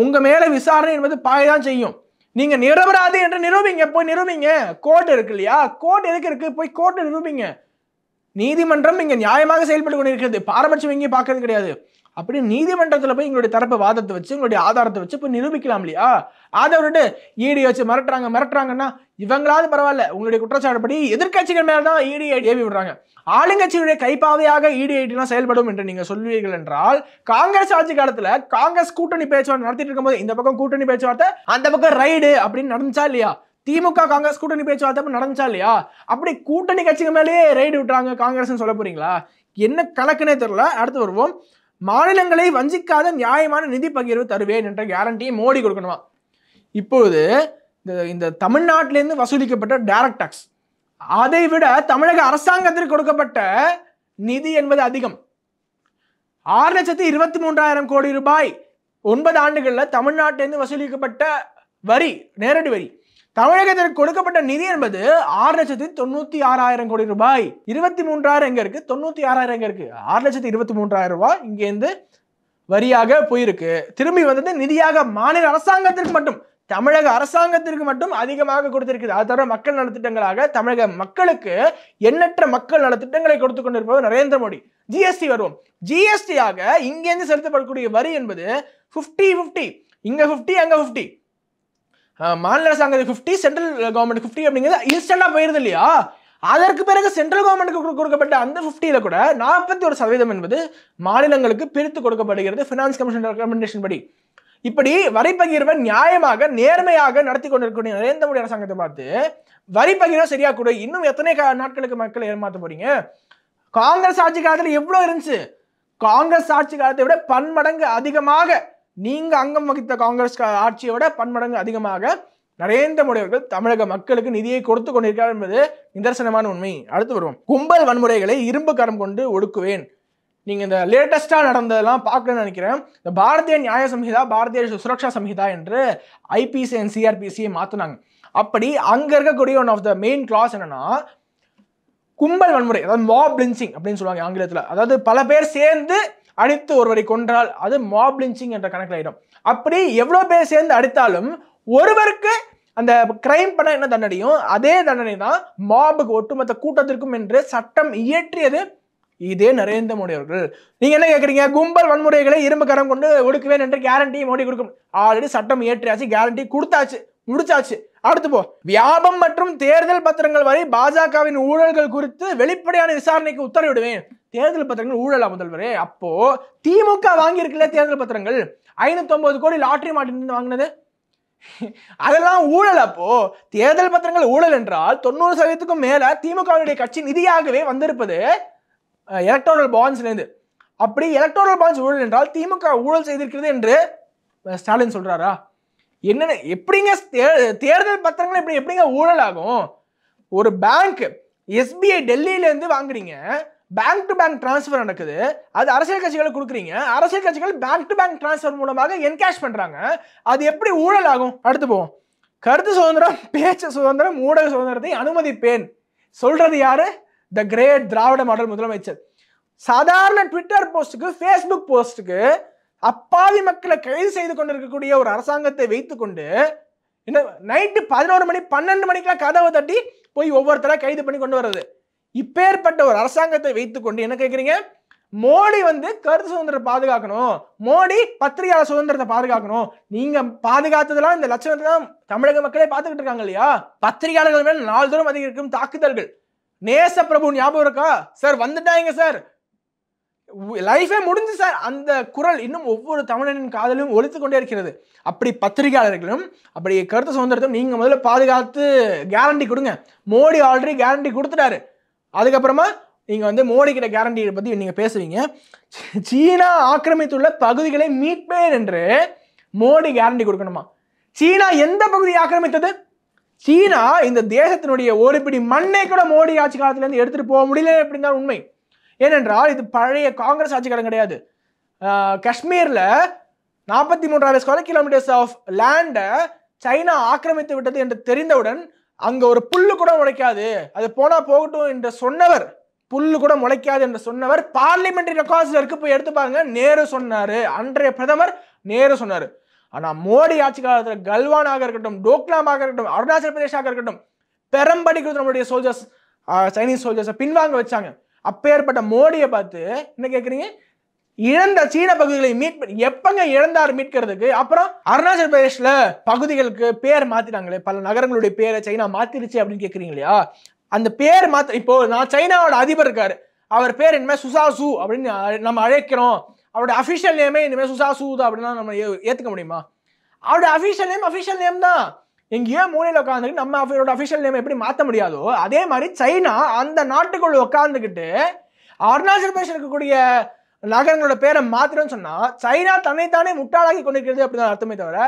உங்க மேல விசாரணை என்பது பாயதான் செய்யும் நீங்க நிரபராதி என்று நிரூபிங்க போய் நிரூபிங்க கோர்ட் இருக்கு இல்லையா கோர்ட் எதுக்கு இருக்கு போய் கோர்ட் நிரூபிங்க நீதிமன்றம் இங்கே நியாயமாக செயல்பட்டு கொண்டிருக்கிறது பாரபட்சம் இங்கே பார்க்கறது கிடையாது அப்படி நீதிமன்றத்தில் போய் எங்களுடைய தரப்பு வாதத்தை வச்சு எங்களுடைய ஆதாரத்தை வச்சு போய் நிரூபிக்கலாம் இல்லையா அதை விட்டுட்டு ஈடி e வச்சு மிரட்டுறாங்க மிரட்டுறாங்கன்னா இவங்களாவது பரவாயில்ல உங்களுடைய குற்றச்சாட்டுப்படி எதிர்கட்சிகள் மேலே தான் ஈடி e ஏவி விடுறாங்க ஆளுங்கட்சியுடைய கைப்பாவையாக ஈடி e ஐடிலாம் செயல்படும் என்று நீங்கள் சொல்வீர்கள் என்றால் காங்கிரஸ் ஆட்சி காலத்தில் காங்கிரஸ் கூட்டணி பேச்சுவார்த்தை நடத்திட்டு இருக்கும்போது இந்த பக்கம் கூட்டணி பேச்சுவார்த்தை அந்த பக்கம் ரைடு அப்படின்னு நடந்துச்சா இல்லையா திமுக காங்கிரஸ் கூட்டணி பேச்சுவார்த்தை நடந்துச்சா இல்லையா அப்படி கூட்டணி கட்சிக்கு மேலேயே ரெய்டு விட்டுறாங்க காங்கிரஸ் சொல்ல போறீங்களா என்ன கலக்குனே தெரியல அடுத்து வருவோம் மாநிலங்களை வஞ்சிக்காத நியாயமான நிதி பகிர்வு தருவேன் என்ற கேரண்டியை மோடி கொடுக்கணுமா இப்பொழுது இந்த இந்த தமிழ்நாட்டிலேருந்து வசூலிக்கப்பட்ட டைரக்ட் டாக்ஸ் அதை விட தமிழக அரசாங்கத்திற்கு கொடுக்கப்பட்ட நிதி என்பது அதிகம் ஆறு லட்சத்தி இருபத்தி மூன்றாயிரம் கோடி ரூபாய் ஒன்பது ஆண்டுகளில் தமிழ்நாட்டிலேருந்து வசூலிக்கப்பட்ட வரி நேரடி வரி தமிழகத்திற்கு கொடுக்கப்பட்ட நிதி என்பது ஆறு லட்சத்தி தொண்ணூத்தி ஆறாயிரம் கோடி ரூபாய் இருபத்தி மூன்றாயிரம் எங்க இருக்கு தொண்ணூத்தி ஆறாயிரம் எங்க இருக்கு ஆறு லட்சத்தி இருபத்தி மூன்றாயிரம் ரூபாய் இங்கேருந்து வரியாக போயிருக்கு திரும்பி வந்தது நிதியாக மாநில அரசாங்கத்திற்கு மட்டும் தமிழக அரசாங்கத்திற்கு மட்டும் அதிகமாக கொடுத்திருக்கிறது அது தவிர மக்கள் நலத்திட்டங்களாக தமிழக மக்களுக்கு எண்ணற்ற மக்கள் நலத்திட்டங்களை கொடுத்து கொண்டிருப்பவர் நரேந்திர மோடி ஜிஎஸ்டி வருவோம் ஜிஎஸ்டியாக இங்கேருந்து செலுத்தப்படக்கூடிய வரி என்பது ஃபிஃப்டி ஃபிஃப்டி இங்க ஃபிஃப்டி அங்க ஃபிஃப்டி மாநில அரசாங்கத்துக்கு ஃபிஃப்டி சென்ட்ரல் கவர்மெண்ட் ஃபிஃப்டி அப்படிங்கிறது இன்ஸ்டண்டாக போயிருது இல்லையா அதற்கு பிறகு சென்ட்ரல் கவர்மெண்ட்டுக்கு கொடுக்கப்பட்ட அந்த ஃபிஃப்டியில் கூட நாற்பத்தி ஒரு சதவீதம் என்பது மாநிலங்களுக்கு பிரித்து கொடுக்கப்படுகிறது ஃபினான்ஸ் கமிஷன் ரெக்கமெண்டேஷன் படி இப்படி வரி பகிர்வை நியாயமாக நேர்மையாக நடத்தி கொண்டிருக்கக்கூடிய நரேந்திர மோடி அரசாங்கத்தை பார்த்து வரி பகிர்வு சரியாக கூட இன்னும் எத்தனை நாட்களுக்கு மக்களை ஏமாற்ற போறீங்க காங்கிரஸ் ஆட்சி காலத்தில் எவ்வளோ இருந்துச்சு காங்கிரஸ் ஆட்சி காலத்தை விட பன்மடங்கு அதிகமாக நீங்கள் அங்கம் வகித்த காங்கிரஸ் ஆட்சியை விட பன்மடங்கு அதிகமாக நரேந்திர மோடி அவர்கள் தமிழக மக்களுக்கு நிதியை கொடுத்து கொண்டிருக்கிறார் என்பது நிதர்சனமான உண்மை அடுத்து வருவோம் கும்பல் வன்முறைகளை இரும்பு கரம் கொண்டு ஒடுக்குவேன் நீங்கள் இந்த லேட்டஸ்ட்டாக நடந்ததெல்லாம் பார்க்கணும்னு நினைக்கிறேன் இந்த பாரதிய நியாய சம்ஹிதா பாரதிய சுரக்ஷா சம்ஹிதா என்று ஐபிசி அண்ட் சிஆர்பிசியை மாற்றினாங்க அப்படி அங்கே இருக்கக்கூடிய one of the main clause என்னன்னா கும்பல் வன்முறை அதாவது மாப் பிளின்சிங் அப்படின்னு சொல்லுவாங்க ஆங்கிலத்தில் அதாவது பல பேர் சேர்ந்து அடித்து ஒருவரை கொன்றால் அது மாப் லிஞ்சிங் என்ற கணக்கில் ஆயிடும் அப்படி எவ்வளோ பேர் சேர்ந்து அடித்தாலும் ஒருவருக்கு அந்த கிரைம் பண்ண என்ன தண்டனையும் அதே தண்டனை தான் மாபுக்கு ஒட்டுமொத்த கூட்டத்திற்கும் என்று சட்டம் இயற்றியது இதே நரேந்திர மோடி அவர்கள் நீங்க என்ன கேட்குறீங்க கும்பல் வன்முறைகளை இரும்பு கரம் கொண்டு ஒடுக்குவேன் என்று கேரண்டி மோடி கொடுக்கும் ஆல்ரெடி சட்டம் இயற்றியாச்சு கேரண்டி கொடுத்தாச்சு முடிச்சாச்சு அடுத்து போ வியாபம் மற்றும் தேர்தல் பத்திரங்கள் வரை பாஜகவின் ஊழல்கள் குறித்து வெளிப்படையான விசாரணைக்கு உத்தரவிடுவேன் தேர்தல் பத்திரங்கள் ஊழலா முதல்வர் அப்போ திமுக வாங்கியிருக்கல தேர்தல் பத்திரங்கள் ஐநூத்தொன்பது கோடி லாட்ரி மாட்டின் வாங்கினது அதெல்லாம் ஊழல் அப்போ தேர்தல் பத்திரங்கள் ஊழல் என்றால் தொண்ணூறு சதவீதத்துக்கும் மேல திமுகவினுடைய கட்சி நிதியாகவே வந்திருப்பது பாண்ட்ஸ்ல இருந்து அப்படி எலக்டோரல் பாண்ட்ஸ் ஊழல் என்றால் திமுக ஊழல் செய்திருக்கிறது என்று ஸ்டாலின் சொல்றாரா என்னென்ன எப்படிங்க தேர்தல் பத்திரங்கள் இப்படி எப்படிங்க ஊழல் ஆகும் ஒரு பேங்க் எஸ்பிஐ டெல்லியிலேருந்து வாங்குறீங்க பேங்க் டு பேங்க் டிரான்ஸ்ஃபர் நடக்குது அது அரசியல் கட்சிகளை கொடுக்குறீங்க அரசியல் கட்சிகள் பேங்க் டு பேங்க் டிரான்ஸ்ஃபர் மூலமாக என்கேஷ் பண்ணுறாங்க அது எப்படி ஊழல் ஆகும் அடுத்து போவோம் கருத்து சுதந்திரம் பேச்சு சுதந்திரம் ஊடக சுதந்திரத்தை அனுமதிப்பேன் சொல்றது யாரு த கிரேட் திராவிட மாடல் முதலமைச்சர் சாதாரண ட்விட்டர் போஸ்ட்டுக்கு ஃபேஸ்புக் போஸ்ட்டுக்கு அப்பாவி மக்களை கைது செய்து கொண்டிருக்கக்கூடிய ஒரு அரசாங்கத்தை வைத்துக்கொண்டு என்ன நைட்டு பதினோரு மணி பன்னெண்டு மணிக்கெல்லாம் கதவை தட்டி போய் ஒவ்வொருத்தராக கைது பண்ணி கொண்டு வர்றது இப்பேற்பட்ட ஒரு அரசாங்கத்தை வைத்துக்கொண்டு என்ன கேட்குறீங்க மோடி வந்து கருத்து சுதந்திரத்தை பாதுகாக்கணும் மோடி பத்திரிகையாளர் சுதந்திரத்தை பாதுகாக்கணும் நீங்க பாதுகாத்ததெல்லாம் இந்த லட்சணத்தை தான் தமிழக மக்களே பார்த்துக்கிட்டு இருக்காங்க இல்லையா பத்திரிகையாளர்கள் மேல நாலு தூரம் அதிகரிக்கும் தாக்குதல்கள் நேச பிரபு ஞாபகம் இருக்கா சார் வந்துட்டாங்க சார் லைஃபே முடிஞ்சு சார் அந்த குரல் இன்னும் ஒவ்வொரு தமிழனின் காதலும் ஒழித்து கொண்டே இருக்கிறது அப்படி பத்திரிகையாளர்களும் அப்படி கருத்து சுதந்திரத்தையும் நீங்கள் முதல்ல பாதுகாத்து கேரண்டி கொடுங்க மோடி ஆல்ரெடி கேரண்டி கொடுத்துட்டாரு அதுக்கப்புறமா நீங்கள் வந்து மோடி கிட்ட கேரண்டியை பற்றி நீங்கள் பேசுவீங்க சீனா ஆக்கிரமித்துள்ள பகுதிகளை மீட்பேன் என்று மோடி கேரண்டி கொடுக்கணுமா சீனா எந்த பகுதியை ஆக்கிரமித்தது சீனா இந்த தேசத்தினுடைய ஓடிப்பிடி மண்ணை கூட மோடி ஆட்சி காலத்துலேருந்து எடுத்துகிட்டு போக முடியல அப்படின்னு உண்மை ஏனென்றால் இது பழைய காங்கிரஸ் ஆட்சி காலம் கிடையாது காஷ்மீரில் நாற்பத்தி மூன்றாயிரம் ஸ்கொயர் கிலோமீட்டர்ஸ் ஆஃப் லேண்டை சைனா ஆக்கிரமித்து விட்டது என்று தெரிந்தவுடன் அங்க ஒரு புல்லு கூட முளைக்காது அது போனா போகட்டும் என்று சொன்னவர் புல்லு கூட முளைக்காது என்று சொன்னவர் பார்லிமெண்ட்ரி ரெக்கார்ட்ஸ்ல இருக்கு போய் எடுத்து பாருங்க நேரு சொன்னாரு அன்றைய பிரதமர் நேரு சொன்னாரு ஆனா மோடி ஆட்சி காலத்தில் கல்வானாக இருக்கட்டும் டோக்லாமாக இருக்கட்டும் அருணாச்சல பிரதேஷாக இருக்கட்டும் பெரம்படி கொடுத்த நம்மளுடைய சோல்ஜர்ஸ் சைனீஸ் சோல்ஜர்ஸை பின்வாங்க வச்சாங்க அப்பேற்பட்ட மோடியை பார்த்து என்ன கேட்குறீங்க இழந்த சீன பகுதிகளை மீட்பு எப்பங்க இழந்தார் மீட்கிறதுக்கு அப்புறம் அருணாச்சல் பிரதேஷ்ல பகுதிகளுக்கு பேர் மாத்திட்டாங்களே பல நகரங்களுடைய பேரை சைனா மாத்திருச்சு அப்படின்னு கேக்குறீங்க இல்லையா அந்த பேர் மாத்த இப்போ நான் சைனாவோட அதிபர் இருக்காரு அவர் பேர் இனிமேல் சுசாசு அப்படின்னு நம்ம அழைக்கிறோம் அவருடைய அஃபிஷியல் நேமே இனிமேல் சுசாசு அப்படின்னா நம்ம ஏற்றுக்க முடியுமா அவருடைய அஃபிஷியல் நேம் அஃபிஷியல் நேம் தான் எங்கேயோ மூலையில் உட்காந்துக்கிட்டு நம்ம அவரோட அஃபிஷியல் நேம் எப்படி மாற்ற முடியாதோ அதே மாதிரி சைனா அந்த நாட்டுக்குள்ள உட்காந்துக்கிட்டு அருணாச்சல் பிரதேஷ் இருக்கக்கூடிய நகரங்களோட பேரை மாத்திரம்னு சொன்னால் சைனா தன்னைத்தானே முட்டாளாகி கொண்டிருக்கிறது அப்படின்னு அர்த்தமே தவிர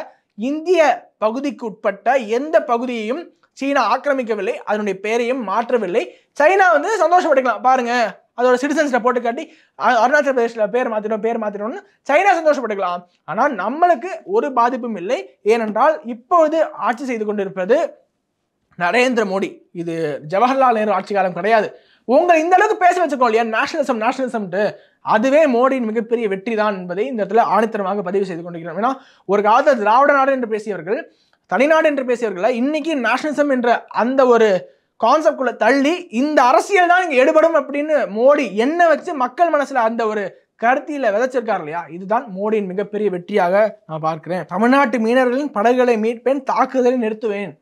இந்திய பகுதிக்கு உட்பட்ட எந்த பகுதியையும் சீனா ஆக்கிரமிக்கவில்லை அதனுடைய பேரையும் மாற்றவில்லை சைனா வந்து சந்தோஷப்பட்டுக்கலாம் பாருங்க அதோட சிட்டிசன்ஸில் போட்டு காட்டி அருணாச்சல பிரதேஷில் பேர் மாற்றிடும் பேர் மாற்றிடும்னு சைனா சந்தோஷப்பட்டுக்கலாம் ஆனால் நம்மளுக்கு ஒரு பாதிப்பும் இல்லை ஏனென்றால் இப்பொழுது ஆட்சி செய்து கொண்டிருப்பது நரேந்திர மோடி இது ஜவஹர்லால் நேரு ஆட்சி காலம் கிடையாது உங்களை இந்த அளவுக்கு பேச வச்சுக்கோ இல்லையா நேஷனலிசம் நேஷனலிசம்ட்டு அதுவே மோடியின் மிகப்பெரிய வெற்றி தான் என்பதை இந்த இடத்துல ஆணித்தரமாக பதிவு செய்து கொண்டிருக்கிறோம் ஏன்னா ஒரு காலத்தில் திராவிட நாடு என்று பேசியவர்கள் தனிநாடு என்று பேசியவர்கள் இன்னைக்கு நேஷனலிசம் என்ற அந்த ஒரு கான்செப்ட்குள்ள தள்ளி இந்த அரசியல் தான் இங்கே எடுபடும் அப்படின்னு மோடி என்ன வச்சு மக்கள் மனசில் அந்த ஒரு கருத்தியில் விதைச்சிருக்காரு இல்லையா இதுதான் மோடியின் மிகப்பெரிய வெற்றியாக நான் பார்க்கிறேன் தமிழ்நாட்டு மீனவர்களின் படகுகளை மீட்பேன் தாக்குதலை நிறுத்துவேன்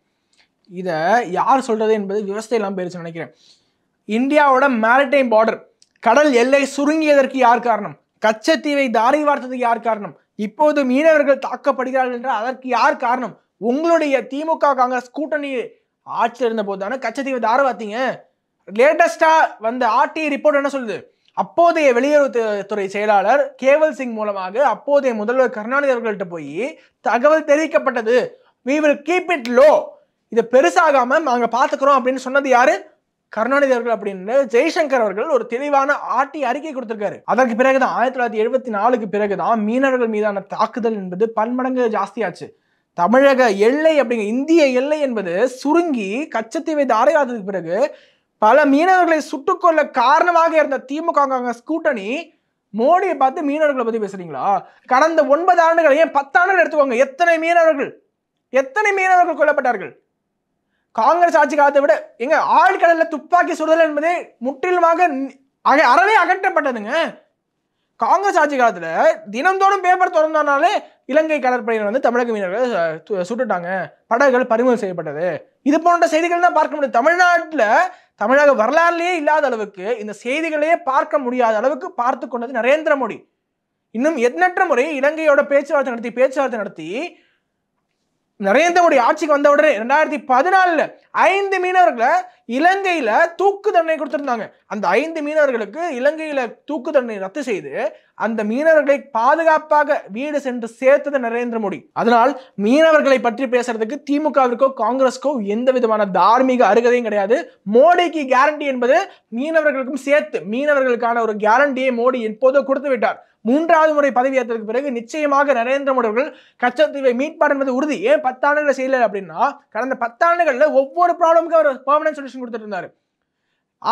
இதை யார் சொல்கிறது என்பது விவசாயம் எல்லாம் நினைக்கிறேன் இந்தியாவோட மேரிடைம் பார்டர் கடல் எல்லை சுருங்கியதற்கு யார் காரணம் கச்சத்தீவை தாரை வார்த்ததுக்கு யார் காரணம் இப்போது மீனவர்கள் தாக்கப்படுகிறார்கள் என்றால் அதற்கு யார் காரணம் உங்களுடைய திமுக காங்கிரஸ் கூட்டணி ஆட்சியில் இருந்த போது தானே கச்சத்தீவை தாரை வார்த்தீங்க லேட்டஸ்டா வந்த ஆர்டி ரிப்போர்ட் என்ன சொல்லுது அப்போதைய வெளியுறவுத்துறை செயலாளர் கேவல் சிங் மூலமாக அப்போதைய முதல்வர் கருணாநிதி அவர்கள்ட்ட போய் தகவல் தெரிவிக்கப்பட்டது we will keep it low இதை பெருசாகாமல் நாங்கள் பார்த்துக்கிறோம் அப்படின்னு சொன்னது யாரு கருணாநிதி அவர்கள் அப்படின்னு ஜெய்சங்கர் அவர்கள் ஒரு தெளிவான ஆட்டி அறிக்கை கொடுத்திருக்காரு அதற்கு பிறகுதான் ஆயிரத்தி தொள்ளாயிரத்தி எழுபத்தி நாலுக்கு பிறகுதான் மீனவர்கள் மீதான தாக்குதல் என்பது பன்மடங்கு ஜாஸ்தியாச்சு தமிழக எல்லை அப்படிங்கிற இந்திய எல்லை என்பது சுருங்கி கச்சத்தீவை தாரையாததுக்கு பிறகு பல மீனவர்களை சுட்டுக்கொள்ள காரணமாக இருந்த திமுக கூட்டணி மோடியை பார்த்து மீனவர்களை பற்றி பேசுறீங்களா கடந்த ஒன்பது ஆண்டுகள் ஏன் பத்தாண்டுகள் எடுத்துக்கோங்க எத்தனை மீனவர்கள் எத்தனை மீனவர்கள் கொல்லப்பட்டார்கள் காங்கிரஸ் ஆட்சி காலத்தை விட எங்க ஆழ்கடலில் துப்பாக்கி சுடுதல் என்பது முற்றிலுமாக அறவே அகற்றப்பட்டதுங்க காங்கிரஸ் ஆட்சி காலத்தில் தினந்தோறும் பேப்பர் திறந்தனாலே இலங்கை கடற்படையினர் வந்து தமிழக மீனவர்கள் சுட்டுட்டாங்க படகுகள் பறிமுதல் செய்யப்பட்டது இது போன்ற செய்திகள் தான் பார்க்க முடியும் தமிழ்நாட்டில் தமிழக வரலாறுலேயே இல்லாத அளவுக்கு இந்த செய்திகளையே பார்க்க முடியாத அளவுக்கு பார்த்து கொண்டது நரேந்திர மோடி இன்னும் எண்ணற்ற முறை இலங்கையோட பேச்சுவார்த்தை நடத்தி பேச்சுவார்த்தை நடத்தி நரேந்திர மோடி ஆட்சிக்கு வந்த உடனே ரெண்டாயிரத்தி பதினாலில் ஐந்து மீனவர்களை இலங்கையில் தூக்கு தண்டனை கொடுத்துருந்தாங்க அந்த ஐந்து மீனவர்களுக்கு இலங்கையில் தூக்கு தண்டனை ரத்து செய்து அந்த மீனவர்களை பாதுகாப்பாக வீடு சென்று சேர்த்தது நரேந்திர மோடி அதனால் மீனவர்களை பற்றி பேசுறதுக்கு திமுகவிற்கோ காங்கிரஸ்க்கோ எந்த விதமான தார்மீக அருகதையும் கிடையாது மோடிக்கு கேரண்டி என்பது மீனவர்களுக்கும் சேர்த்து மீனவர்களுக்கான ஒரு கேரண்டியை மோடி எப்போதோ கொடுத்து விட்டார் மூன்றாவது முறை பதவியேற்றதுக்கு பிறகு நிச்சயமாக நரேந்திர மோடி அவர்கள் கச்சத்தீவை மீட்பார் என்பது உறுதி ஏன் பத்தாண்டுகளை செய்யல அப்படின்னா கடந்த பத்தாண்டுகளில் ஒவ்வொரு ப்ராப்ளமுக்கும் அவர் பெர்மனன்ட் சொல்யூஷன் கொடுத்துட்டு இருந்தார்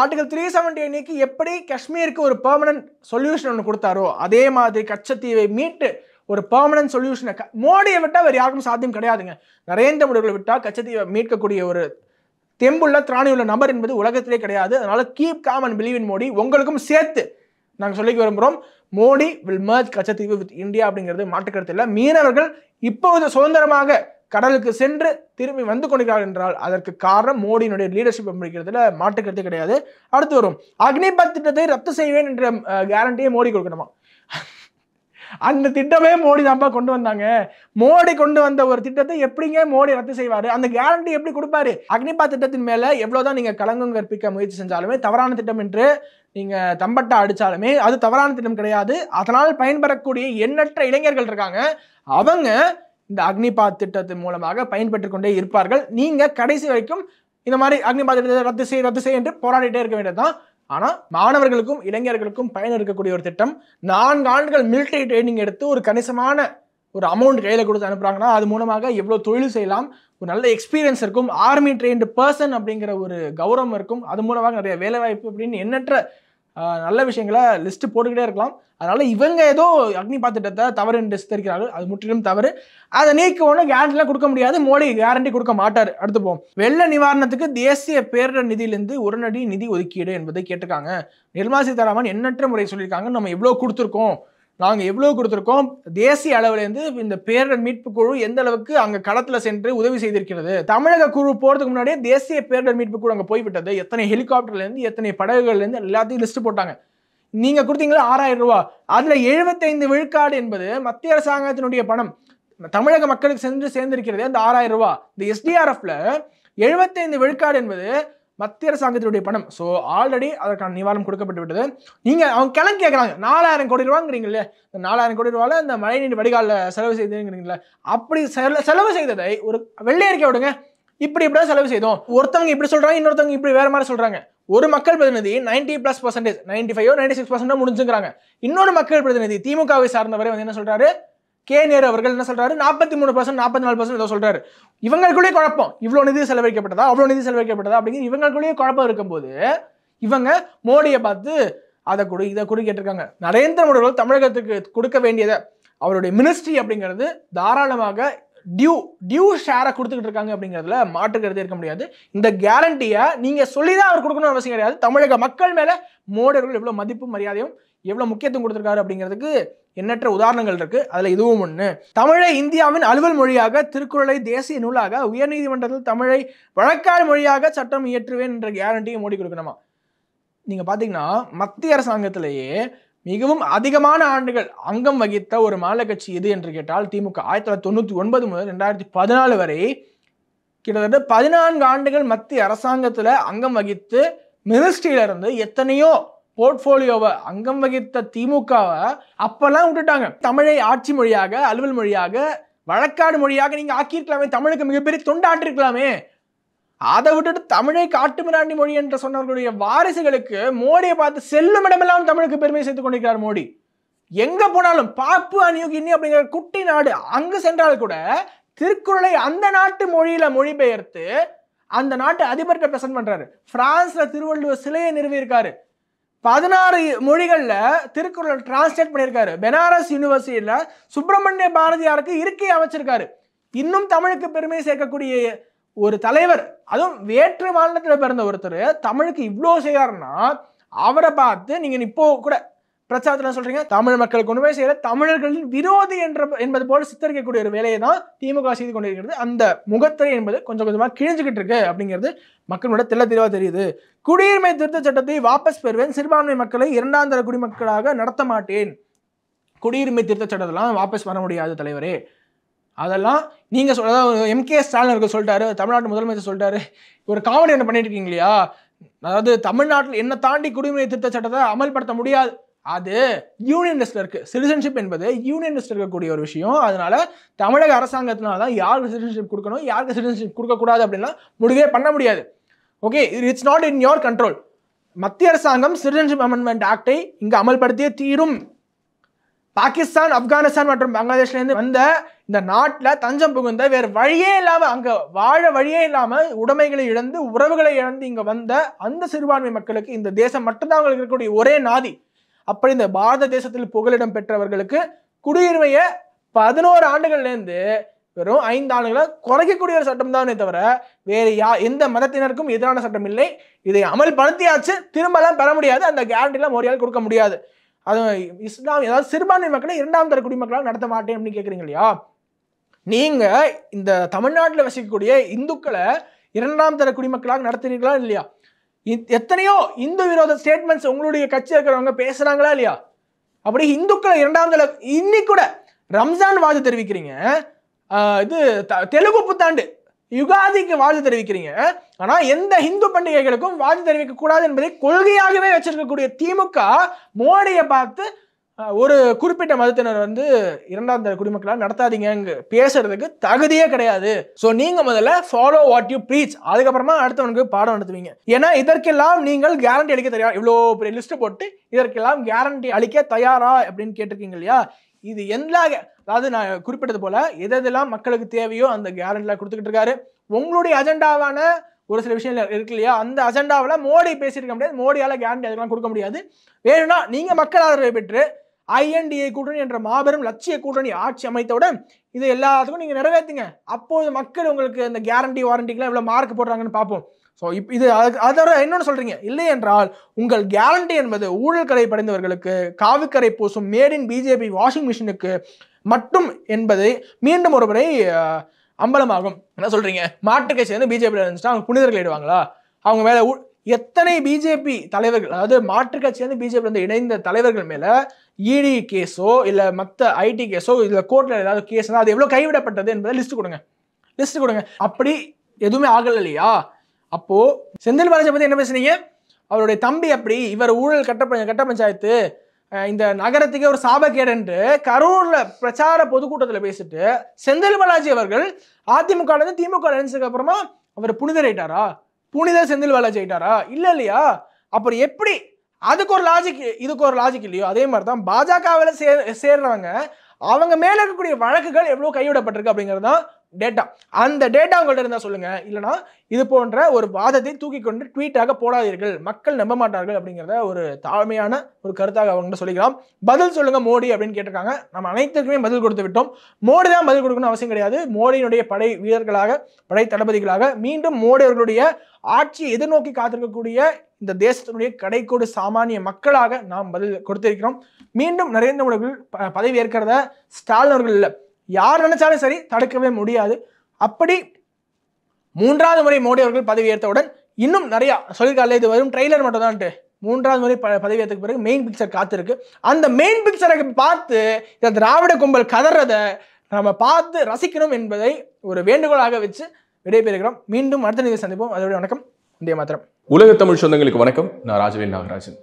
ஆர்டிகல் த்ரீ செவன்டி அன்னைக்கு எப்படி காஷ்மீருக்கு ஒரு பெர்மனன்ட் சொல்யூஷன் ஒன்று கொடுத்தாரோ அதே மாதிரி கச்சத்தீவை மீட்டு ஒரு பெர்மனன்ட் சொல்யூஷனை மோடியை விட்டால் வேறு யாருக்கும் சாத்தியம் கிடையாதுங்க நரேந்திர மோடிகளை விட்டால் கச்சத்தீவை மீட்கக்கூடிய ஒரு தெம்புள்ள திராணியுள்ள நபர் என்பது உலகத்திலே கிடையாது அதனால keep common believe in Modi உங்களுக்கும் சேர்த்து நாங்கள் சொல்லிக்க விரும்புகிறோம் Modi will merge Katchatheevu with India அப்படிங்கிறது மாற்றுக்கருத்து இல்லை மீனவர்கள் இப்போது சுதந்திரமாக கடலுக்கு சென்று திரும்பி வந்து கொண்டிருக்கிறார் என்றால் அதற்கு காரணம் மோடியினுடைய லீடர்ஷிப் அப்படிங்கிறதுல மாட்டுக்கருத்து கிடையாது அடுத்து வரும் அக்னிபத் திட்டத்தை ரத்து செய்வேன் என்ற கேரண்டியை மோடி கொடுக்கணுமா அந்த திட்டமே மோடி தான்ப்பா கொண்டு வந்தாங்க மோடி கொண்டு வந்த ஒரு திட்டத்தை எப்படிங்க மோடி ரத்து செய்வார் அந்த கேரண்டி எப்படி கொடுப்பாரு அக்னிபா திட்டத்தின் மேல எவ்வளவுதான் நீங்க கலங்கம் கற்பிக்க முயற்சி செஞ்சாலுமே தவறான திட்டம் என்று நீங்கள் தம்பட்டா அடித்தாலுமே அது தவறான திட்டம் கிடையாது அதனால் பயன்பெறக்கூடிய எண்ணற்ற இளைஞர்கள் இருக்காங்க அவங்க இந்த அக்னிபாத் திட்டத்தின் மூலமாக பயன்பெற்று கொண்டே இருப்பார்கள் நீங்கள் கடைசி வரைக்கும் இந்த மாதிரி அக்னிபாத் திட்டத்தை ரத்து செய் ரத்து செய் என்று போராடிட்டே இருக்க வேண்டியது தான் ஆனால் மாணவர்களுக்கும் இளைஞர்களுக்கும் பயன் இருக்கக்கூடிய ஒரு திட்டம் நான்கு ஆண்டுகள் மிலிட்டரி ட்ரைனிங் எடுத்து ஒரு கணிசமான ஒரு அமௌண்ட் கையில் கொடுத்து அனுப்புகிறாங்கன்னா அது மூலமாக எவ்வளோ தொழில் செய்யலாம் ஒரு நல்ல எக்ஸ்பீரியன்ஸ் இருக்கும் ஆர்மி ட்ரெயின்டு பர்சன் அப்படிங்கிற ஒரு கௌரவம் இருக்கும் அது மூலமாக நிறைய வேலைவாய்ப்பு அப்படின்னு எண்ணற்ற நல்ல விஷயங்களை லிஸ்ட்டு போட்டுக்கிட்டே இருக்கலாம் அதனால் இவங்க ஏதோ அக்னி பாத்திட்டத்தை தவறு என்று சித்தரிக்கிறார்கள் அது முற்றிலும் தவறு அதை நீக்க ஒன்றும் கேரண்டிலாம் கொடுக்க முடியாது மோடி கேரண்டி கொடுக்க மாட்டார் அடுத்து போம் வெள்ள நிவாரணத்துக்கு தேசிய பேரிடர் நிதியிலிருந்து உடனடி நிதி ஒதுக்கீடு என்பதை கேட்டிருக்காங்க நிர்மலா சீதாராமன் எண்ணற்ற முறை சொல்லியிருக்காங்க நம்ம எவ்வளோ கொடுத்துருக்கோம் நாங்கள் எவ்வளோ கொடுத்துருக்கோம் தேசிய அளவிலேருந்து இந்த பேரிடர் மீட்பு குழு எந்த அளவுக்கு அங்கே களத்தில் சென்று உதவி செய்திருக்கிறது தமிழக குழு போகிறதுக்கு முன்னாடியே தேசிய பேரிடர் மீட்பு குழு அங்கே போய்விட்டது எத்தனை ஹெலிகாப்டர்லேருந்து எத்தனை படகுகள்லேருந்து எல்லாத்தையும் லிஸ்ட் போட்டாங்க நீங்கள் கொடுத்தீங்களா ஆறாயிரம் ரூபா அதில் எழுபத்தைந்து விழுக்காடு என்பது மத்திய அரசாங்கத்தினுடைய பணம் தமிழக மக்களுக்கு சென்று சேர்ந்திருக்கிறது அந்த ஆறாயிரம் ரூபா இந்த எஸ்டிஆர்எஃப்ல எழுபத்தைந்து விழுக்காடு என்பது மத்திய அரசாங்கத்தினுடைய பணம் ஸோ ஆல்ரெடி அதற்கான நிவாரணம் கொடுக்கப்பட்டு விட்டது நீங்கள் அவங்க கிழங்கு கேட்குறாங்க நாலாயிரம் கோடி ரூபாங்கிறீங்களே இந்த நாலாயிரம் கோடி ரூபாவில் இந்த மழைநீர் வடிகாலில் செலவு செய்துங்கிறீங்களே அப்படி செலவு செய்ததை ஒரு வெள்ளை அறிக்கை விடுங்க இப்படி தான் செலவு செய்தோம் ஒருத்தவங்க இப்படி சொல்கிறாங்க இன்னொருத்தவங்க இப்படி வேறு மாதிரி சொல்கிறாங்க ஒரு மக்கள் பிரதிநிதி நைன்டி பிளஸ் பர்சன்டேஜ் நைன்டி ஃபைவோ நைன்டி சிக்ஸ் பர்சன்டோ முடிஞ்சுங்கிறாங்க இன்னொரு மக்கள் பிரதிநிதி திமுகவை சார்ந்தவரை வந்து என்ன சொல்கிறாரு கே நேரு அவர்கள் என்ன சொல்றாரு நாற்பத்தி மூணு பர்சன்ட் நாற்பத்தி நாலு பர்சன்ட் ஏதோ சொல்றாரு இவங்களுக்குள்ளேயே குழப்பம் இவ்வளோ நிதி செலவழிக்கப்பட்டதா அவ்வளோ நிதி செலவழிக்கப்பட்டதா அப்படிங்கிற இவங்களுக்குள்ளேயே குழப்பம் இருக்கும்போது இவங்க மோடியை பார்த்து அதை கொடு இதை கொடு கேட்டிருக்காங்க நரேந்திர மோடி அவர்கள் தமிழகத்துக்கு கொடுக்க வேண்டியதை அவருடைய மினிஸ்ட்ரி அப்படிங்கிறது தாராளமாக டியூ டியூ ஷேரை கொடுத்துக்கிட்டு இருக்காங்க அப்படிங்கிறதுல மாற்று இருக்க முடியாது இந்த கேரண்டியை நீங்கள் சொல்லி தான் அவர் கொடுக்கணும்னு அவசியம் கிடையாது தமிழக மக்கள் மேலே மோடி அவர்கள் எவ்வளோ மதிப்பு மரியாதையும் எவ்வளோ முக்கியத்துவம் கொடுத்துருக்காரு அப்படிங்கிறதுக்கு எண்ணற்ற உதாரணங்கள் இருக்கு அதில் இதுவும் ஒன்று தமிழை இந்தியாவின் அலுவல் மொழியாக திருக்குறளை தேசிய நூலாக உயர்நீதிமன்றத்தில் தமிழை வழக்காடு மொழியாக சட்டம் இயற்றுவேன் என்ற கேரண்டியை மோடி கொடுக்கணுமா நீங்கள் பார்த்தீங்கன்னா மத்திய அரசாங்கத்திலேயே மிகவும் அதிகமான ஆண்டுகள் அங்கம் வகித்த ஒரு மாநில கட்சி எது என்று கேட்டால் திமுக ஆயிரத்தி தொள்ளாயிரத்தி தொண்ணூற்றி ஒன்பது முதல் ரெண்டாயிரத்தி பதினாலு வரை கிட்டத்தட்ட பதினான்கு ஆண்டுகள் மத்திய அரசாங்கத்தில் அங்கம் வகித்து மினிஸ்ட்ரியிலிருந்து எத்தனையோ போர்ட்ஃபோலியோவை அங்கம் வகித்த திமுகவை அப்பெல்லாம் விட்டுட்டாங்க தமிழை ஆட்சி மொழியாக அலுவல் மொழியாக வழக்காடு மொழியாக நீங்கள் ஆக்கியிருக்கலாமே தமிழுக்கு மிகப்பெரிய தொண்டாற்றிருக்கலாமே அதை விட்டுட்டு தமிழை காட்டுமிராண்டி மொழி என்று சொன்னவர்களுடைய வாரிசுகளுக்கு மோடியை பார்த்து செல்லும் இடமெல்லாம் தமிழுக்கு பெருமை சேர்த்து கொண்டிருக்கிறார் மோடி எங்க போனாலும் பாப்பு அணியுகின்னி அப்படிங்கிற குட்டி நாடு அங்கு சென்றால் கூட திருக்குறளை அந்த நாட்டு மொழியில மொழிபெயர்த்து அந்த நாட்டு அதிபர்கிட்ட பிரசன்ட் பண்றாரு பிரான்ஸ்ல திருவள்ளுவர் சிலையை நிறுவியிருக்காரு பதினாறு மொழிகளில் திருக்குறள் டிரான்ஸ்லேட் பண்ணியிருக்காரு பெனாரஸ் யூனிவர்சிட்டியில் சுப்பிரமணிய பாரதியாருக்கு இருக்கை அமைச்சிருக்காரு இன்னும் தமிழுக்கு பெருமை சேர்க்கக்கூடிய ஒரு தலைவர் அதுவும் வேற்று மாநிலத்தில் பிறந்த ஒருத்தர் தமிழுக்கு இவ்வளோ செய்யாருன்னா அவரை பார்த்து நீங்கள் இப்போ கூட பிரச்சாரத்தில் சொல்றீங்க தமிழ் மக்களுக்கு ஒன்றுமே செய்யல தமிழர்களின் விரோதி என்ற என்பது போல சித்தரிக்கக்கூடிய ஒரு வேலையை தான் திமுக செய்து கொண்டிருக்கிறது அந்த முகத்திரை என்பது கொஞ்சம் கொஞ்சமாக கிழிஞ்சுக்கிட்டு இருக்கு அப்படிங்கிறது மக்களோட தெல்ல தெளிவாக தெரியுது குடியுரிமை திருத்த சட்டத்தை வாபஸ் பெறுவேன் சிறுபான்மை மக்களை இரண்டாம் தர குடிமக்களாக நடத்த மாட்டேன் குடியுரிமை திருத்த சட்டத்தெல்லாம் வாபஸ் வர முடியாது தலைவரே அதெல்லாம் நீங்கள் சொல் அதாவது எம்கே ஸ்டாலின் அவர்கள் சொல்லிட்டாரு தமிழ்நாட்டு முதலமைச்சர் சொல்லிட்டாரு ஒரு காமெடி என்ன பண்ணிட்டு இருக்கீங்க இல்லையா அதாவது தமிழ்நாட்டில் என்ன தாண்டி குடியுரிமை திருத்த சட்டத்தை அமல்படுத்த முடியாது அது யூனியன் லிஸ்ட்ல இருக்கு சிட்டிசன்ஷிப் என்பது யூனியன் இருக்கக்கூடிய ஒரு விஷயம் அதனால தமிழக அரசாங்கத்தினால தான் யாருக்கு சிட்டிசன்ஷிப் கொடுக்கணும் யாருக்கு சிட்டிசன்ஷிப் கொடுக்கக்கூடாது அப்படின்னா முடிவே பண்ண முடியாது okay it's not in your control மத்திய அரசாங்கம் சிட்டிசன்ஷிப் அமெண்ட்மெண்ட் ஆக்டை இங்கு அமல்படுத்திய தீரும் பாகிஸ்தான் ஆப்கானிஸ்தான் மற்றும் பங்களாதேஷ்லேருந்து வந்த இந்த நாட்டில் தஞ்சம் புகுந்த வேறு வழியே இல்லாமல் அங்கே வாழ வழியே இல்லாமல் உடைமைகளை இழந்து உறவுகளை இழந்து இங்கே வந்த அந்த சிறுபான்மை மக்களுக்கு இந்த தேசம் மட்டும்தான் அவங்களுக்கு இருக்கக்கூடிய ஒரே நாதி அப்படி இந்த பாரத தேசத்தில் புகலிடம் பெற்றவர்களுக்கு குடியுரிமையை பதினோரு ஆண்டுகள்லேருந்து வெறும் ஐந்து ஆண்டுகளை குறைக்கக்கூடிய ஒரு சட்டம் தானே தவிர வேறு யா எந்த மதத்தினருக்கும் எதிரான சட்டம் இல்லை இதை அமல்படுத்தியாச்சு திரும்பலாம் பெற முடியாது அந்த கேரண்டிலாம் மோரியால் கொடுக்க முடியாது அது இஸ்லாம் ஏதாவது சிறுபான்மை மக்களை இரண்டாம் தர குடிமக்களாக நடத்த மாட்டேன் அப்படின்னு கேட்குறீங்க இல்லையா நீங்கள் இந்த தமிழ்நாட்டில் வசிக்கக்கூடிய இந்துக்களை இரண்டாம் தர குடிமக்களாக நடத்துறீர்களா இல்லையா எத்தனையோ இந்து விரோத ஸ்டேட்மெண்ட்ஸ் உங்களுடைய கட்சி இருக்கிறவங்க பேசுறாங்களா இல்லையா அப்படி இந்துக்களை தலை இன்னைக்கு கூட ரம்ஜான் வாழ்த்து தெரிவிக்கிறீங்க இது தெலுங்கு புத்தாண்டு யுகாதிக்கு வாழ்த்து தெரிவிக்கிறீங்க ஆனால் எந்த இந்து பண்டிகைகளுக்கும் வாழ்த்து தெரிவிக்க கூடாது என்பதை கொள்கையாகவே வச்சிருக்கக்கூடிய திமுக மோடியை பார்த்து ஒரு குறிப்பிட்ட மதத்தினர் வந்து இரண்டாம் தர குடிமக்களால் நடத்தாதீங்க பேசுறதுக்கு தகுதியே கிடையாது ஸோ நீங்க முதல்ல ஃபாலோ வாட் யூ ப்ரீச் அதுக்கப்புறமா அடுத்தவனுக்கு பாடம் நடத்துவீங்க ஏன்னா இதற்கெல்லாம் நீங்கள் கேரண்டி அளிக்க தெரியாது இவ்வளோ பெரிய லிஸ்ட் போட்டு இதற்கெல்லாம் கேரண்டி அளிக்க தயாரா அப்படின்னு கேட்டிருக்கீங்க இல்லையா இது எல்லா அதாவது நான் குறிப்பிட்டது போல எதெல்லாம் மக்களுக்கு தேவையோ அந்த கேரண்டில கொடுத்துக்கிட்டு இருக்காரு உங்களுடைய அஜெண்டாவான ஒரு சில விஷயங்கள் இருக்கு இல்லையா அந்த அஜெண்டாவில் மோடி பேசியிருக்க முடியாது மோடியால் கேரண்டி அதுக்கெல்லாம் கொடுக்க முடியாது வேணும்னா நீங்கள் மக்கள் ஆதரவை பெற்று ஐஎன்டிஏ கூட்டணி என்ற மாபெரும் லட்சிய கூட்டணி ஆட்சி அமைத்தவுடன் இது எல்லாத்துக்கும் நீங்கள் நிறைவேற்றுங்க அப்போது மக்கள் உங்களுக்கு இந்த கேரண்டி வாரண்டிக்கெலாம் எவ்வளோ மார்க் போடுறாங்கன்னு பார்ப்போம் ஸோ இப் இது அதுக்கு அதோட இன்னொன்று சொல்கிறீங்க இல்லை என்றால் உங்கள் கேரண்டி என்பது ஊழல் கரை படைந்தவர்களுக்கு காவுக்கரை பூசும் மேட் இன் பிஜேபி வாஷிங் மிஷினுக்கு மட்டும் என்பதை மீண்டும் முறை அம்பலமாகும் என்ன சொல்கிறீங்க மாட்டுக்கை வந்து பிஜேபியில் இருந்துச்சுன்னா அவங்க புனிதர்கள் இடுவாங்களா அவங்க மேலே எத்தனை பிஜேபி தலைவர்கள் அதாவது மாற்றுக் கட்சியிலேருந்து பிஜேபி வந்து இணைந்த தலைவர்கள் மேலே இடி e கேஸோ இல்லை மற்ற ஐடி கேஸோ இல்லை கோர்ட்டில் ஏதாவது கேஸ்னால் அது எவ்வளோ கைவிடப்பட்டது என்பதை லிஸ்ட் கொடுங்க லிஸ்ட் கொடுங்க அப்படி எதுவுமே ஆகலை இல்லையா அப்போது செந்தில் பாலாஜி பத்தி என்ன பேசுனீங்க அவருடைய தம்பி அப்படி இவர் ஊழல் கட்ட கட்ட பஞ்சாயத்து இந்த நகரத்துக்கே ஒரு சாபக்கேடு என்று கரூரில் பிரச்சார பொதுக்கூட்டத்தில் பேசிட்டு செந்தில் பாலாஜி அவர்கள் அதிமுக திமுக அப்புறமா அவர் புனிதரைட்டாரா புனித செந்தில் வேலை செய்யிட்டாரா இல்லை இல்லையா அப்புறம் எப்படி அதுக்கு ஒரு லாஜிக் இதுக்கு ஒரு லாஜிக் இல்லையோ அதே மாதிரி தான் பாஜகவில் சே சேர்றவங்க அவங்க மேலே இருக்கக்கூடிய வழக்குகள் எவ்வளோ கைவிடப்பட்டிருக்கு அப்படிங்கிறது தான் டேட்டா அந்த டேட்டா உங்கள்கிட்ட இருந்தால் சொல்லுங்கள் இல்லைனா இது போன்ற ஒரு வாதத்தை தூக்கி கொண்டு ட்வீட்டாக போடாதீர்கள் மக்கள் நம்ப மாட்டார்கள் அப்படிங்கிறத ஒரு தாழ்மையான ஒரு கருத்தாக அவங்கள்ட்ட சொல்லிக்கலாம் பதில் சொல்லுங்கள் மோடி அப்படின்னு கேட்டிருக்காங்க நம்ம அனைத்துக்குமே பதில் கொடுத்து விட்டோம் மோடி தான் பதில் கொடுக்கணும்னு அவசியம் கிடையாது மோடியினுடைய படை வீரர்களாக படை தளபதிகளாக மீண்டும் மோடி அவர்களுடைய ஆட்சியை எதிர்நோக்கி காத்திருக்கக்கூடிய இந்த தேசத்தினுடைய கடைக்கோடு சாமானிய மக்களாக நாம் பதில் கொடுத்திருக்கிறோம் மீண்டும் நரேந்திர மோடி அவர்கள் பதவி ஏற்கிறத ஸ்டாலின் அவர்கள் இல்லை யார் நினைச்சாலும் சரி தடுக்கவே முடியாது அப்படி மூன்றாவது முறை மோடி அவர்கள் பதவி ஏற்றவுடன் இன்னும் நிறையா சொல்கால இது வரும் ட்ரெய்லர் மட்டும் மூன்றாவது முறை ப பதவியேற்றுக்கு பிறகு மெயின் பிக்சர் காத்திருக்கு அந்த மெயின் பிக்சரை பார்த்து இந்த திராவிட கும்பல் கதறதை நம்ம பார்த்து ரசிக்கணும் என்பதை ஒரு வேண்டுகோளாக வச்சு விடைபெறுகிறோம் மீண்டும் அடுத்த நிகழ்ச்சி சந்திப்போம் அதோட வணக்கம் இந்திய மாத்திரம் உலக தமிழ் சொந்தங்களுக்கு வணக்கம் நான் ராஜவேல் நாகராஜன்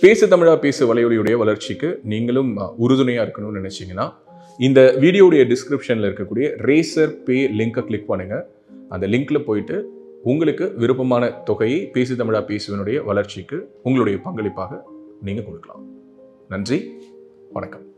பேசு தமிழா பேசு வலையொலியுடைய வளர்ச்சிக்கு நீங்களும் உறுதுணையாக இருக்கணும்னு நினச்சிங்கன்னா இந்த வீடியோடைய டிஸ்கிரிப்ஷனில் இருக்கக்கூடிய ரேசர் பே லிங்கை கிளிக் பண்ணுங்கள் அந்த லிங்க்ல போயிட்டு உங்களுக்கு விருப்பமான தொகையை பேசு தமிழா பேசுவனுடைய வளர்ச்சிக்கு உங்களுடைய பங்களிப்பாக நீங்கள் கொடுக்கலாம் நன்றி வணக்கம்